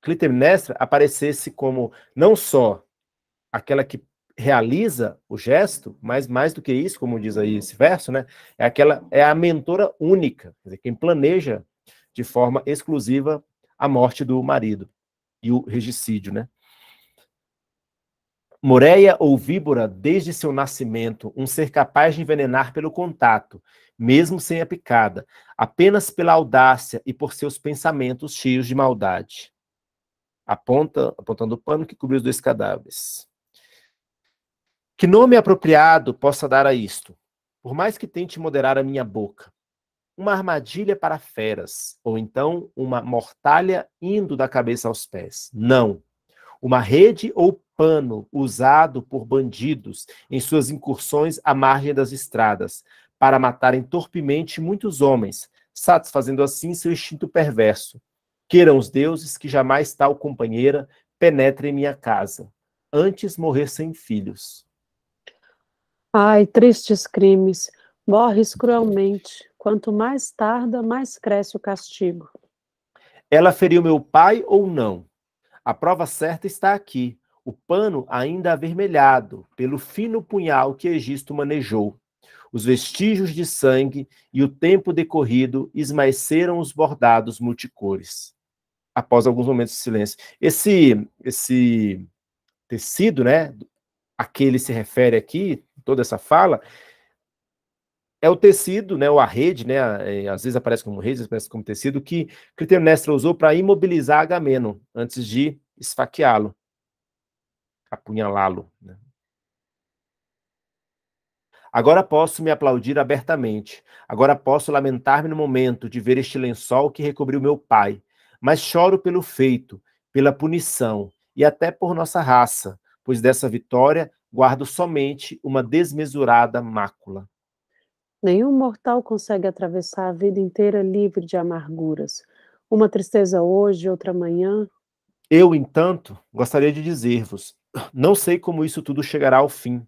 Clitemnestra aparecesse como não só aquela que realiza o gesto, mas mais do que isso, como diz aí esse verso, né? É aquela é a mentora única, quer dizer, quem planeja de forma exclusiva a morte do marido e o regicídio, né? Moreia ou víbora desde seu nascimento, um ser capaz de envenenar pelo contato, mesmo sem a picada, apenas pela audácia e por seus pensamentos cheios de maldade. Aponta, apontando o pano que cobriu os dois cadáveres. Que nome apropriado possa dar a isto, por mais que tente moderar a minha boca? Uma armadilha para feras, ou então uma mortalha indo da cabeça aos pés. Não. Uma rede ou pano usado por bandidos em suas incursões à margem das estradas, para matar torpemente muitos homens, satisfazendo assim seu instinto perverso. Queiram os deuses que jamais tal companheira penetre em minha casa, antes morrer sem filhos. Ai, tristes crimes! Morres cruelmente. Quanto mais tarda, mais cresce o castigo. Ela feriu meu pai ou não? A prova certa está aqui o pano ainda avermelhado pelo fino punhal que Egisto manejou. Os vestígios de sangue e o tempo decorrido esmaeceram os bordados multicores. Após alguns momentos de silêncio, esse esse tecido, né, a que ele se refere aqui, toda essa fala, é o tecido, né, ou a rede, né, é, às vezes aparece como rede, às vezes aparece como tecido, que Clitemnestra usou para imobilizar Agamenon antes de esfaqueá-lo apunhalá-lo. Né? Agora posso me aplaudir abertamente. Agora posso lamentar-me no momento de ver este lençol que recobriu meu pai. Mas choro pelo feito, pela punição e até por nossa raça, pois dessa vitória guardo somente uma desmesurada mácula. Nenhum mortal consegue atravessar a vida inteira livre de amarguras. Uma tristeza hoje, outra amanhã. Eu, entanto, gostaria de dizer-vos não sei como isso tudo chegará ao fim.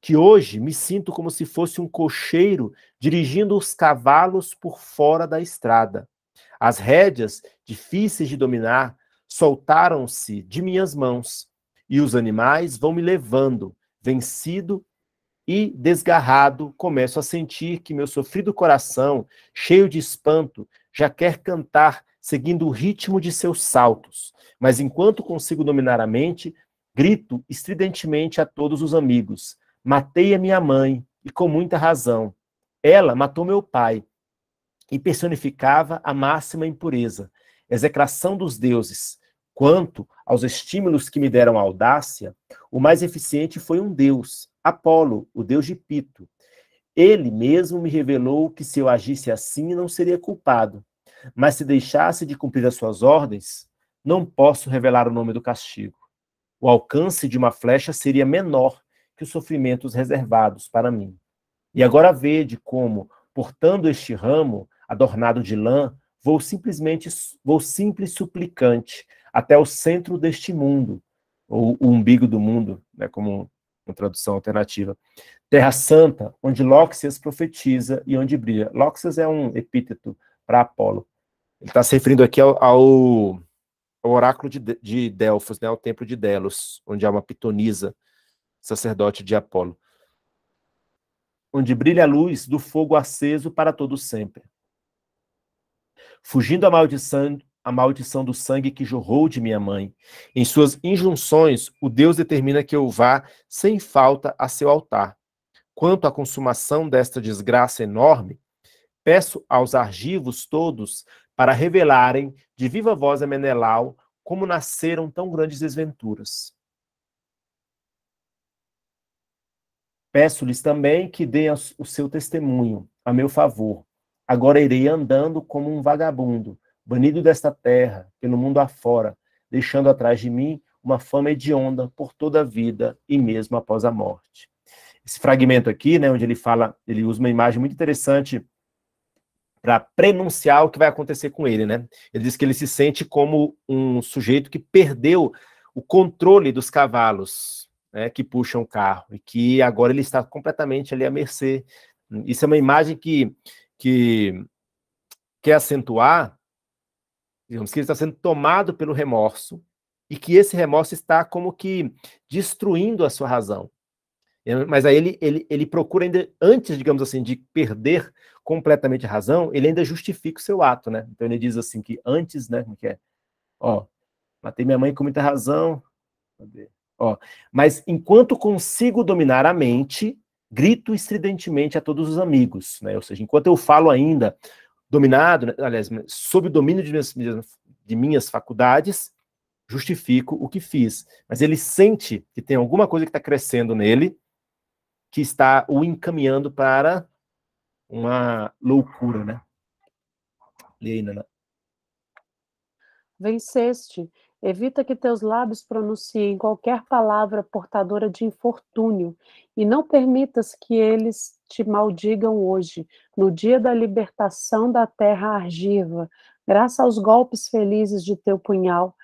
Que hoje me sinto como se fosse um cocheiro dirigindo os cavalos por fora da estrada. As rédeas, difíceis de dominar, soltaram-se de minhas mãos e os animais vão me levando, vencido e desgarrado, começo a sentir que meu sofrido coração, cheio de espanto, já quer cantar seguindo o ritmo de seus saltos. Mas enquanto consigo dominar a mente, Grito estridentemente a todos os amigos: Matei a minha mãe, e com muita razão. Ela matou meu pai, e personificava a máxima impureza, execração dos deuses. Quanto aos estímulos que me deram audácia, o mais eficiente foi um deus, Apolo, o deus de Pito. Ele mesmo me revelou que se eu agisse assim não seria culpado, mas se deixasse de cumprir as suas ordens, não posso revelar o nome do castigo. O alcance de uma flecha seria menor que os sofrimentos reservados para mim. E agora vede como, portando este ramo, adornado de lã, vou simplesmente, vou simples suplicante até o centro deste mundo, ou o umbigo do mundo, né, como uma tradução alternativa. Terra Santa, onde Loxias profetiza e onde brilha. Loxias é um epíteto para Apolo. Ele está se referindo aqui ao, ao o oráculo de, de Delfos, né, é o templo de Delos, onde há uma pitonisa, sacerdote de Apolo, onde brilha a luz do fogo aceso para todo sempre. Fugindo a maldição, à maldição do sangue que jorrou de minha mãe, em suas injunções, o Deus determina que eu vá sem falta a seu altar. Quanto à consumação desta desgraça enorme, peço aos argivos todos para revelarem de viva voz a Menelau como nasceram tão grandes desventuras. Peço-lhes também que deem o seu testemunho a meu favor. Agora irei andando como um vagabundo, banido desta terra, pelo mundo afora, deixando atrás de mim uma fama hedionda por toda a vida e mesmo após a morte. Esse fragmento aqui, né, onde ele fala, ele usa uma imagem muito interessante para prenunciar o que vai acontecer com ele, né? Ele diz que ele se sente como um sujeito que perdeu o controle dos cavalos né, que puxam o carro e que agora ele está completamente ali à mercê. Isso é uma imagem que que quer acentuar, digamos que ele está sendo tomado pelo remorso e que esse remorso está como que destruindo a sua razão. É, mas aí ele, ele, ele procura ainda, antes, digamos assim, de perder completamente razão, ele ainda justifica o seu ato, né? Então ele diz assim que antes, né, como é que é? Ó, matei minha mãe com muita razão. Ó, mas enquanto consigo dominar a mente, grito estridentemente a todos os amigos, né? Ou seja, enquanto eu falo ainda dominado, né? aliás, sob o domínio de minhas, de minhas faculdades, justifico o que fiz. Mas ele sente que tem alguma coisa que está crescendo nele, que está o encaminhando para uma loucura, né? Lena, aí, Nana. Venceste. Evita que teus lábios pronunciem qualquer palavra portadora de infortúnio, e não permitas que eles te maldigam hoje, no dia da libertação da terra argiva, graças aos golpes felizes de teu punhal,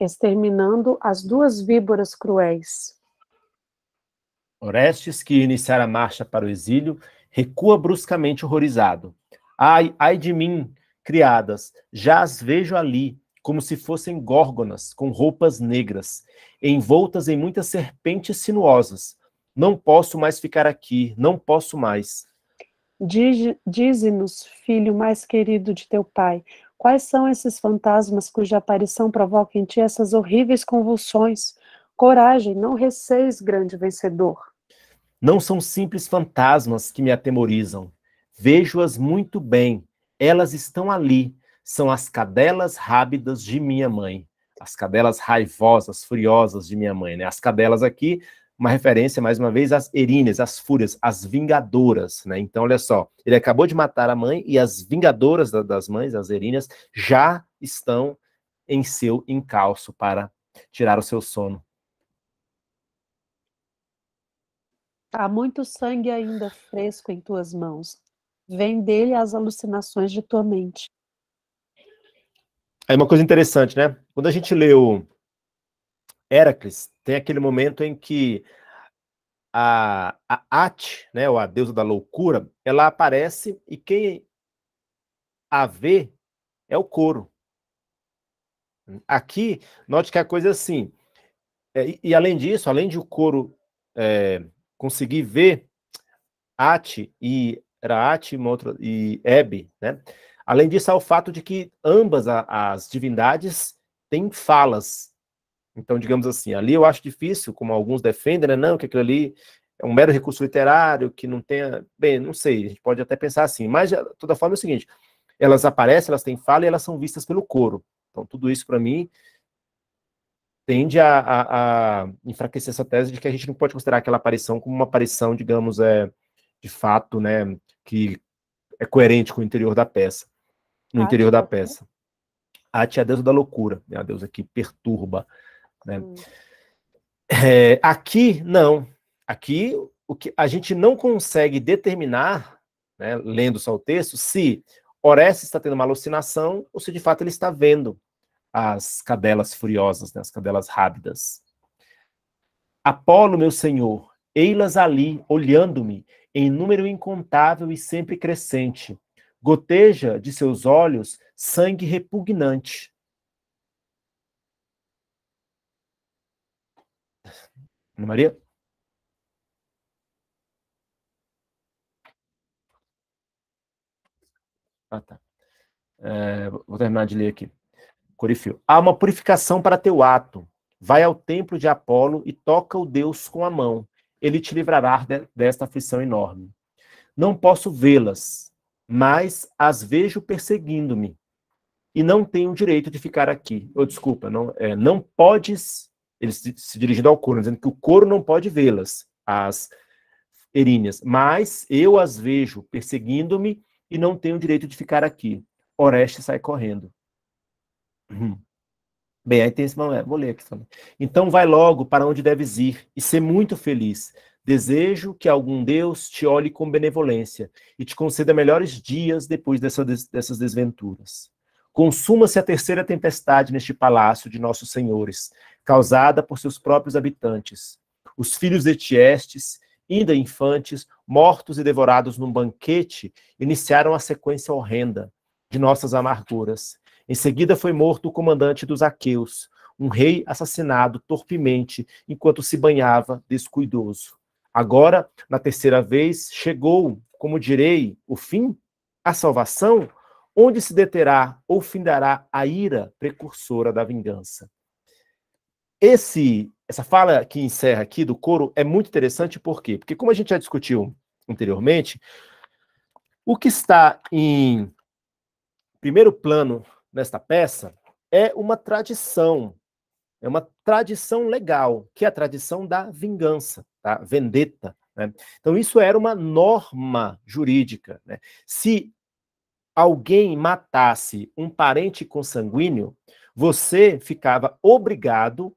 exterminando as duas víboras cruéis. Orestes, que iniciara a marcha para o exílio, Recua bruscamente horrorizado. Ai, ai de mim, criadas, já as vejo ali, como se fossem górgonas, com roupas negras, envoltas em muitas serpentes sinuosas. Não posso mais ficar aqui, não posso mais. Dize-nos, filho mais querido de teu pai, quais são esses fantasmas cuja aparição provoca em ti essas horríveis convulsões? Coragem, não receis, grande vencedor. Não são simples fantasmas que me atemorizam. Vejo-as muito bem. Elas estão ali. São as cadelas rábidas de minha mãe. As cadelas raivosas, furiosas de minha mãe. Né? As cadelas aqui, uma referência, mais uma vez, às erines, às fúrias, às vingadoras. Né? Então, olha só. Ele acabou de matar a mãe e as vingadoras das mães, as erines, já estão em seu encalço para tirar o seu sono. Há tá muito sangue ainda fresco em tuas mãos. Vem dele as alucinações de tua mente. é uma coisa interessante, né? Quando a gente lê o Heracles, tem aquele momento em que a, a Ate, né, ou a deusa da loucura, ela aparece e quem a vê é o couro. Aqui, note que a coisa é assim. É, e, e, além disso, além de o couro é, conseguir ver Ati e Raati e Ebe, né? Além disso, há o fato de que ambas as divindades têm falas. Então, digamos assim, ali eu acho difícil, como alguns defendem, né? Não, que aquilo ali é um mero recurso literário, que não tenha... Bem, não sei, a gente pode até pensar assim, mas, de toda forma, é o seguinte, elas aparecem, elas têm fala e elas são vistas pelo coro. Então, tudo isso, para mim, tende a, a, a, enfraquecer essa tese de que a gente não pode considerar aquela aparição como uma aparição, digamos, é, de fato, né, que é coerente com o interior da peça, no ah, interior da peça. Ate é a deusa da loucura, é a deusa que perturba. Né? Hum. É, aqui, não. Aqui, o que a gente não consegue determinar, né, lendo só o texto, se Orestes está tendo uma alucinação ou se de fato ele está vendo as cadelas furiosas, né, as cadelas rápidas. Apolo, meu senhor, ei-las ali, olhando-me, em número incontável e sempre crescente. Goteja de seus olhos sangue repugnante. Ana Maria? Ah, tá. É, vou terminar de ler aqui. Corifio. Há uma purificação para teu ato. Vai ao templo de Apolo e toca o Deus com a mão. Ele te livrará de, desta aflição enorme. Não posso vê-las, mas as vejo perseguindo-me. E não tenho o direito de ficar aqui. oh, desculpa, não, é, não podes. Ele se, se dirigindo ao coro, dizendo que o coro não pode vê-las, as eríneas. Mas eu as vejo perseguindo-me e não tenho o direito de ficar aqui. Oreste sai correndo. Uhum. Bem, aí tem esse momento, vou ler aqui também. Então vai logo para onde deves ir e ser muito feliz. Desejo que algum Deus te olhe com benevolência e te conceda melhores dias depois dessa, dessas desventuras. Consuma-se a terceira tempestade neste palácio de nossos senhores, causada por seus próprios habitantes. Os filhos de Tiestes, ainda infantes, mortos e devorados num banquete, iniciaram a sequência horrenda de nossas amarguras em seguida foi morto o comandante dos aqueus, um rei assassinado torpemente enquanto se banhava descuidoso. Agora, na terceira vez, chegou, como direi, o fim, a salvação, onde se deterá ou findará a ira precursora da vingança. Esse essa fala que encerra aqui do coro é muito interessante por quê? Porque como a gente já discutiu anteriormente, o que está em primeiro plano nesta peça é uma tradição, é uma tradição legal, que é a tradição da vingança, tá? vendetta. Né? Então, isso era uma norma jurídica. Né? Se alguém matasse um parente consanguíneo, você ficava obrigado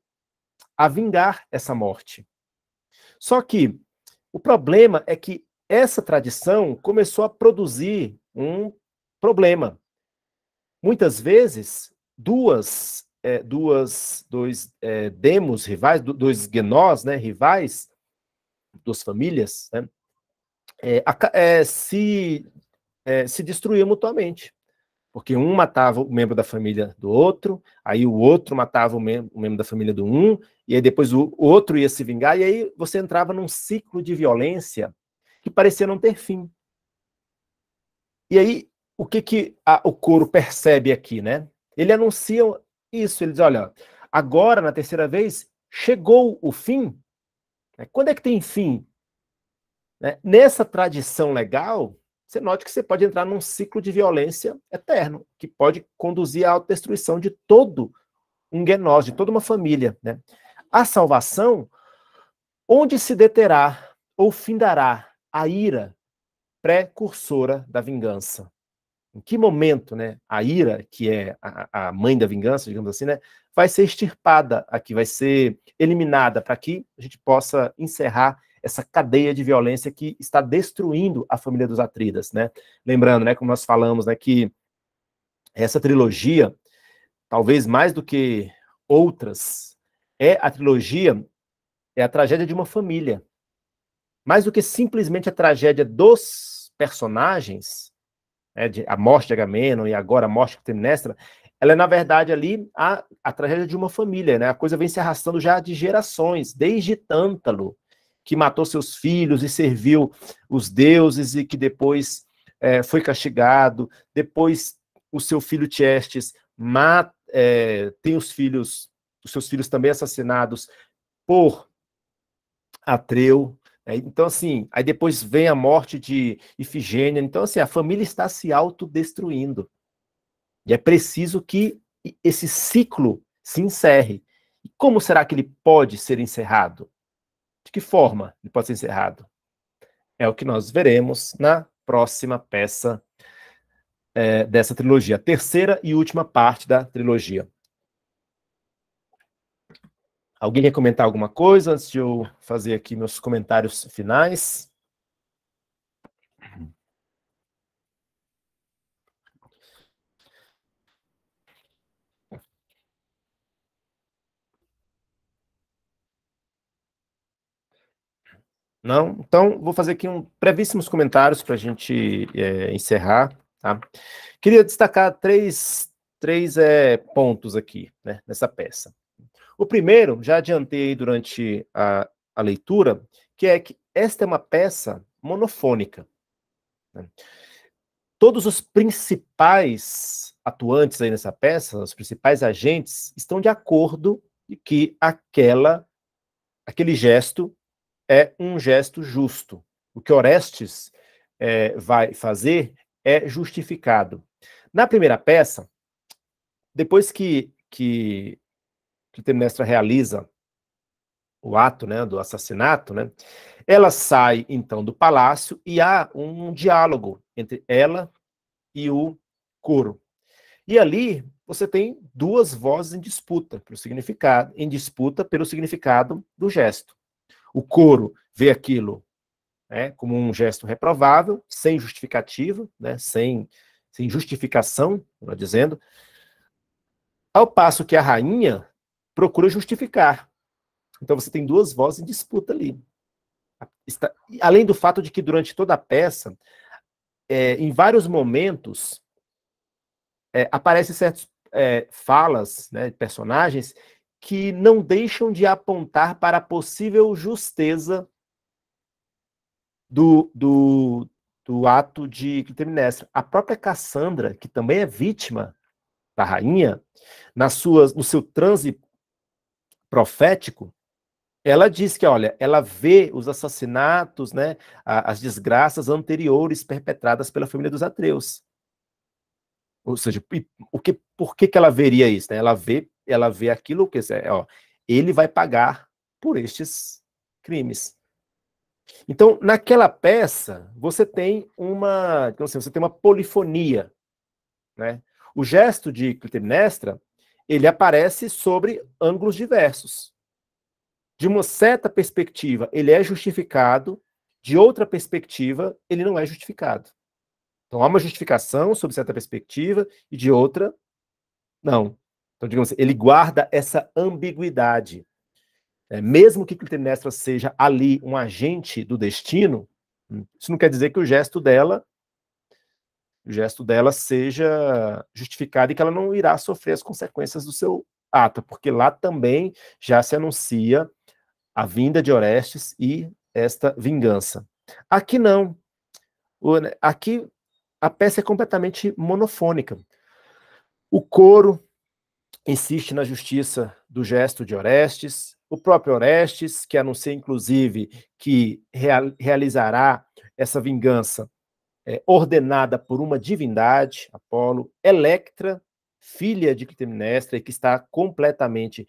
a vingar essa morte. Só que o problema é que essa tradição começou a produzir um problema, Muitas vezes, duas, é, duas dois é, demos rivais, dois gnós, né, rivais, duas famílias, né, é, é se, é, se destruíam mutuamente. Porque um matava o membro da família do outro, aí o outro matava o, mem o membro da família do um, e aí depois o outro ia se vingar, e aí você entrava num ciclo de violência que parecia não ter fim. E aí o que, que a, o coro percebe aqui, né? Ele anuncia isso, ele diz, olha, agora, na terceira vez, chegou o fim. É, quando é que tem fim? É, nessa tradição legal, você note que você pode entrar num ciclo de violência eterno, que pode conduzir à autodestruição de todo um genós, de toda uma família. Né? A salvação, onde se deterá ou findará a ira precursora da vingança em que momento né, a ira, que é a, a, mãe da vingança, digamos assim, né, vai ser extirpada aqui, vai ser eliminada, para que a gente possa encerrar essa cadeia de violência que está destruindo a família dos Atridas. Né? Lembrando, né, como nós falamos, né, que essa trilogia, talvez mais do que outras, é a trilogia, é a tragédia de uma família. Mais do que simplesmente a tragédia dos personagens, né, de, a morte de Agamemnon e agora a morte de Temnestra, ela é, na verdade, ali a, a tragédia de uma família, né? A coisa vem se arrastando já de gerações, desde Tântalo, que matou seus filhos e serviu os deuses e que depois é, foi castigado. Depois, o seu filho Tiestes é, tem os filhos, os seus filhos também assassinados por Atreu. É, então, assim, aí depois vem a morte de Ifigênia. Então, assim, a família está se autodestruindo. E é preciso que esse ciclo se encerre. E como será que ele pode ser encerrado? De que forma ele pode ser encerrado? É o que nós veremos na próxima peça é, dessa trilogia, a terceira e última parte da trilogia. Alguém quer comentar alguma coisa antes de eu fazer aqui meus comentários finais? Não? Então, vou fazer aqui um brevíssimos comentários para a gente é, encerrar. Tá? Queria destacar três, três é, pontos aqui né, nessa peça. O primeiro, já adiantei durante a, a leitura, que é que esta é uma peça monofônica. Né? Todos os principais atuantes aí nessa peça, os principais agentes, estão de acordo de que aquela, aquele gesto é um gesto justo. O que Orestes é, vai fazer é justificado. Na primeira peça, depois que, que que Temnestra realiza o ato né, do assassinato, né, ela sai então do palácio e há um diálogo entre ela e o coro. E ali você tem duas vozes em disputa pelo significado, em disputa pelo significado do gesto. O coro vê aquilo né, como um gesto reprovável, sem justificativa, né, sem, sem justificação, dizendo, ao passo que a rainha procura justificar. Então você tem duas vozes em disputa ali. Está, além do fato de que durante toda a peça, é, em vários momentos, é, aparecem certas é, falas, né, personagens, que não deixam de apontar para a possível justeza do, do, do ato de Clitemnestra. A própria Cassandra, que também é vítima da rainha, nas suas, no seu transe profético, ela diz que, olha, ela vê os assassinatos, né, as desgraças anteriores perpetradas pela família dos Atreus. Ou seja, o que, por que, que ela veria isso? Né? Ela vê, ela vê aquilo que ó, ele vai pagar por estes crimes. Então, naquela peça, você tem uma, não sei, assim, você tem uma polifonia, né? O gesto de Clitemnestra ele aparece sobre ângulos diversos. De uma certa perspectiva, ele é justificado, de outra perspectiva, ele não é justificado. Então, há uma justificação sob certa perspectiva e de outra, não. Então, digamos assim, ele guarda essa ambiguidade. É, mesmo que Clitemnestra seja ali um agente do destino, hum, isso não quer dizer que o gesto dela o gesto dela seja justificado e que ela não irá sofrer as consequências do seu ato, porque lá também já se anuncia a vinda de Orestes e esta vingança. Aqui não. Né, aqui a peça é completamente monofônica. O coro insiste na justiça do gesto de Orestes, o próprio Orestes, que anuncia inclusive que real, realizará essa vingança é, ordenada por uma divindade, Apolo, Electra, filha de Clitemnestra, que está completamente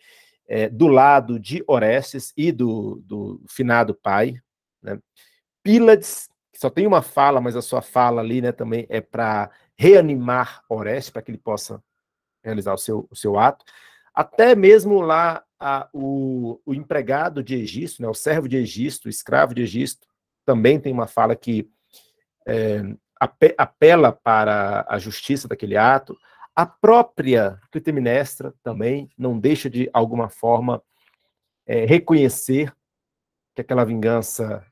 é, do lado de Orestes e do, do finado pai. Né? Pílades, que só tem uma fala, mas a sua fala ali né, também é para reanimar Orestes, para que ele possa realizar o seu, o seu ato. Até mesmo lá a, o, o, empregado de Egisto, né, o servo de Egisto, o escravo de Egisto, também tem uma fala que é, apela para a justiça daquele ato, a própria Clitemnestra também não deixa de alguma forma é, reconhecer que aquela vingança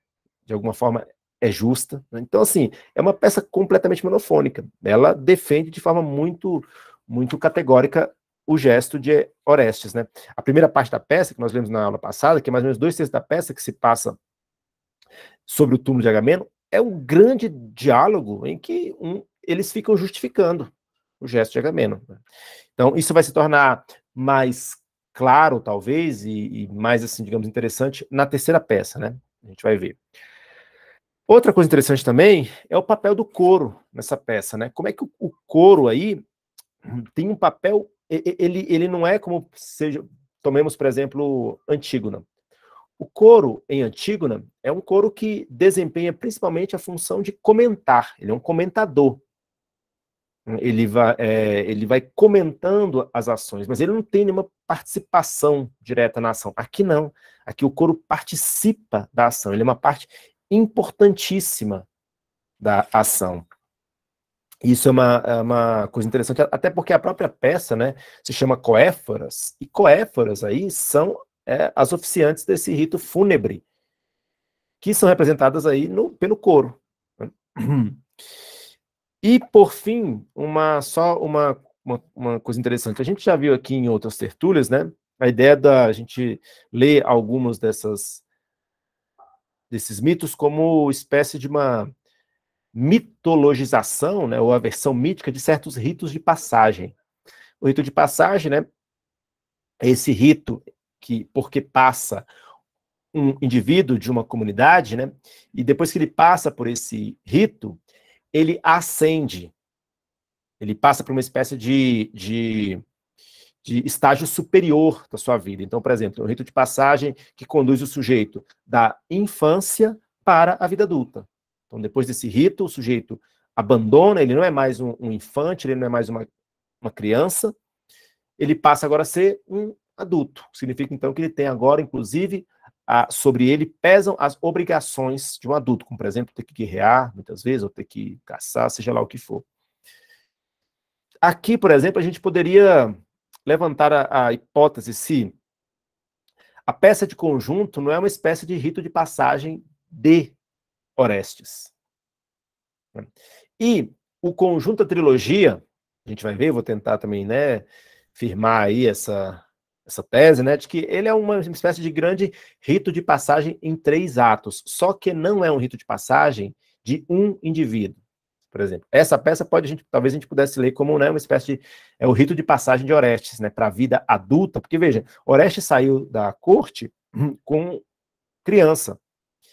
de alguma forma é justa. Né? Então assim é uma peça completamente monofônica. Ela defende de forma muito muito categórica o gesto de Orestes, né? A primeira parte da peça que nós vimos na aula passada, que é mais ou menos dois terços da peça que se passa sobre o túmulo de Agamemnon, é um grande diálogo em que um, eles ficam justificando o gesto de Agamemnon. Né? Então, isso vai se tornar mais claro, talvez, e, e, mais, assim, digamos, interessante na terceira peça, né? A gente vai ver. Outra coisa interessante também é o papel do coro nessa peça, né? Como é que o, o coro aí tem um papel, ele, ele não é como seja, tomemos, por exemplo, Antígona. O coro em Antígona é um coro que desempenha principalmente a função de comentar, ele é um comentador. Ele vai, é, ele vai comentando as ações, mas ele não tem nenhuma participação direta na ação. Aqui não. Aqui o coro participa da ação, ele é uma parte importantíssima da ação. Isso é uma, é uma coisa interessante, até porque a própria peça né, se chama Coéforas, e Coéforas aí são é, as oficiantes desse rito fúnebre, que são representadas aí no, pelo coro. Né? E, por fim, uma, só uma, uma, uma coisa interessante. A gente já viu aqui em outras tertúlias, né? A ideia da a gente ler algumas dessas desses mitos como espécie de uma mitologização, né, ou a versão mítica de certos ritos de passagem. O rito de passagem, né, é esse rito que porque passa um indivíduo de uma comunidade, né? E depois que ele passa por esse rito, ele ascende. Ele passa por uma espécie de, de, de estágio superior da sua vida. Então, por exemplo, é um rito de passagem que conduz o sujeito da infância para a vida adulta. Então, depois desse rito, o sujeito abandona, ele não é mais um, um infante, ele não é mais uma, uma criança, ele passa agora a ser um adulto. Significa, então, que ele tem agora, inclusive, a, sobre ele pesam as obrigações de um adulto, como, por exemplo, ter que guerrear, muitas vezes, ou ter que caçar, seja lá o que for. Aqui, por exemplo, a gente poderia levantar a, a hipótese se a peça de conjunto não é uma espécie de rito de passagem de Orestes. E o conjunto da trilogia, a gente vai ver, vou tentar também né, firmar aí essa, essa tese, né, de que ele é uma espécie de grande rito de passagem em três atos, só que não é um rito de passagem de um indivíduo, por exemplo. Essa peça pode a gente, talvez a gente pudesse ler como né, uma espécie de é o rito de passagem de Orestes, né, para a vida adulta, porque veja, Orestes saiu da corte com criança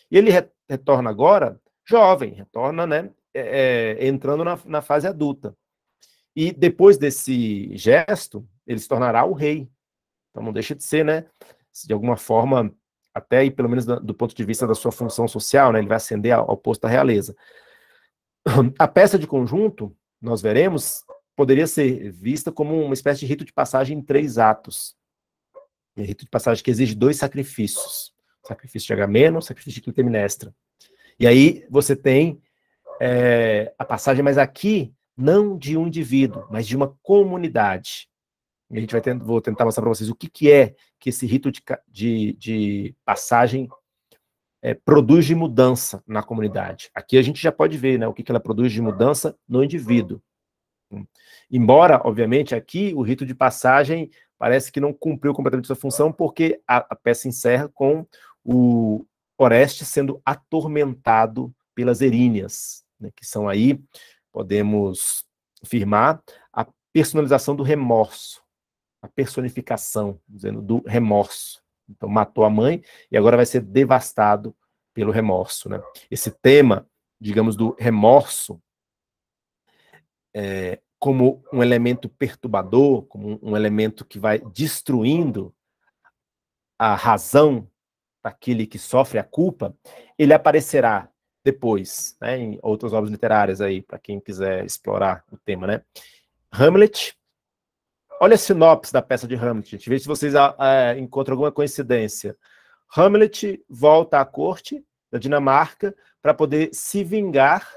e ele retorna agora jovem, retorna, né, é, é, entrando na, na fase adulta. E depois desse gesto, ele se tornará o rei, então não deixa de ser, né? De alguma forma, até e pelo menos do ponto de vista da sua função social, né? Ele vai ascender ao posto da realeza. A peça de conjunto, nós veremos, poderia ser vista como uma espécie de rito de passagem em três atos. um rito de passagem que exige dois sacrifícios. Sacrifício de Agamemnon, sacrifício de Clitemnestra. E aí você tem é, a passagem, mas aqui não de um indivíduo, mas de uma comunidade. A gente vai tendo, vou tentar mostrar para vocês o que, que é que esse rito de, de, de passagem é, produz de mudança na comunidade. Aqui a gente já pode ver né, o que, que ela produz de mudança no indivíduo. Embora, obviamente, aqui o rito de passagem parece que não cumpriu completamente sua função, porque a, a peça encerra com o Oreste sendo atormentado pelas eríneas, né, que são aí, podemos afirmar, a personalização do remorso a personificação, dizendo, do remorso. Então, matou a mãe e agora vai ser devastado pelo remorso. Né? Esse tema, digamos, do remorso, é, como um elemento perturbador, como um elemento que vai destruindo a razão daquele que sofre a culpa, ele aparecerá depois, né, em outras obras literárias aí, para quem quiser explorar o tema, né? Hamlet, Olha a sinopse da peça de Hamlet, gente. Vê se vocês é, encontram alguma coincidência. Hamlet volta à corte da Dinamarca para poder se vingar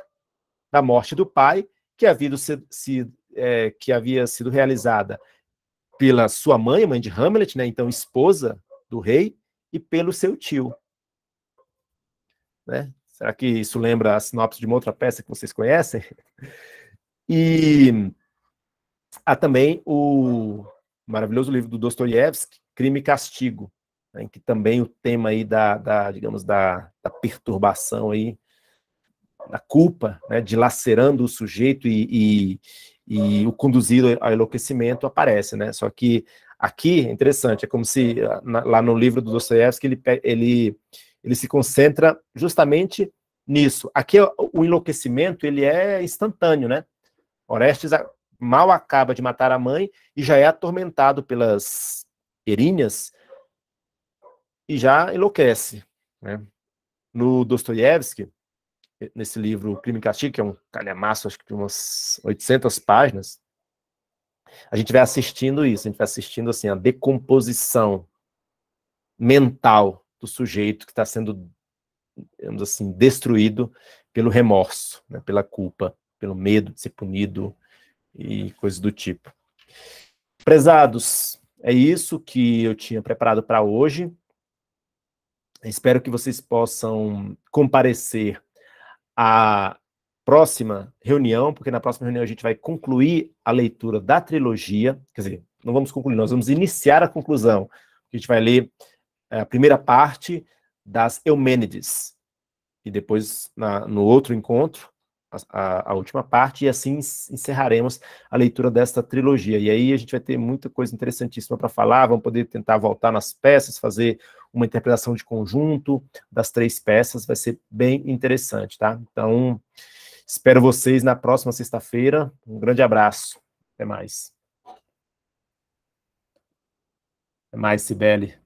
da morte do pai, que havia sido, se, é, que havia sido realizada pela sua mãe, mãe de Hamlet, né, então esposa do rei, e pelo seu tio. Né? Será que isso lembra a sinopse de uma outra peça que vocês conhecem? E Há também o maravilhoso livro do Dostoiévski, Crime e Castigo, né, em que também o tema aí da, da digamos, da, da, perturbação aí, da culpa, né, dilacerando o sujeito e, e, e o conduzido ao enlouquecimento aparece, né? Só que aqui, é interessante, é como se ah, na, lá no livro do Dostoiévski ele, ele, ele se concentra justamente nisso. Aqui o enlouquecimento ele é instantâneo, né? Orestes mal acaba de matar a mãe e já é atormentado pelas erinhas e já enlouquece. Né? No Dostoiévski, eh, nesse livro Crime e Castigo, que é um calhamaço, acho que de umas 800 páginas, a gente vai assistindo isso, a gente vai assistindo assim a decomposição mental do sujeito que está sendo, digamos assim, destruído pelo remorso, né? pela culpa, pelo medo de ser punido, e coisas do tipo. Prezados, é isso que eu tinha preparado para hoje. Espero que vocês possam comparecer à próxima reunião, porque na próxima reunião a gente vai concluir a leitura da trilogia. Quer dizer, não vamos concluir, nós vamos iniciar a conclusão. A gente vai ler eh, a primeira parte das Eumênides. E depois, na, no outro encontro, a, a, última parte, e assim encerraremos a leitura desta trilogia. E aí a gente vai ter muita coisa interessantíssima para falar, vamos poder tentar voltar nas peças, fazer uma interpretação de conjunto das três peças, vai ser bem interessante, tá? Então, espero vocês na próxima sexta-feira. Um grande abraço, até mais. Até mais, Sibeli.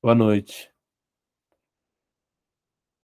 Boa noite.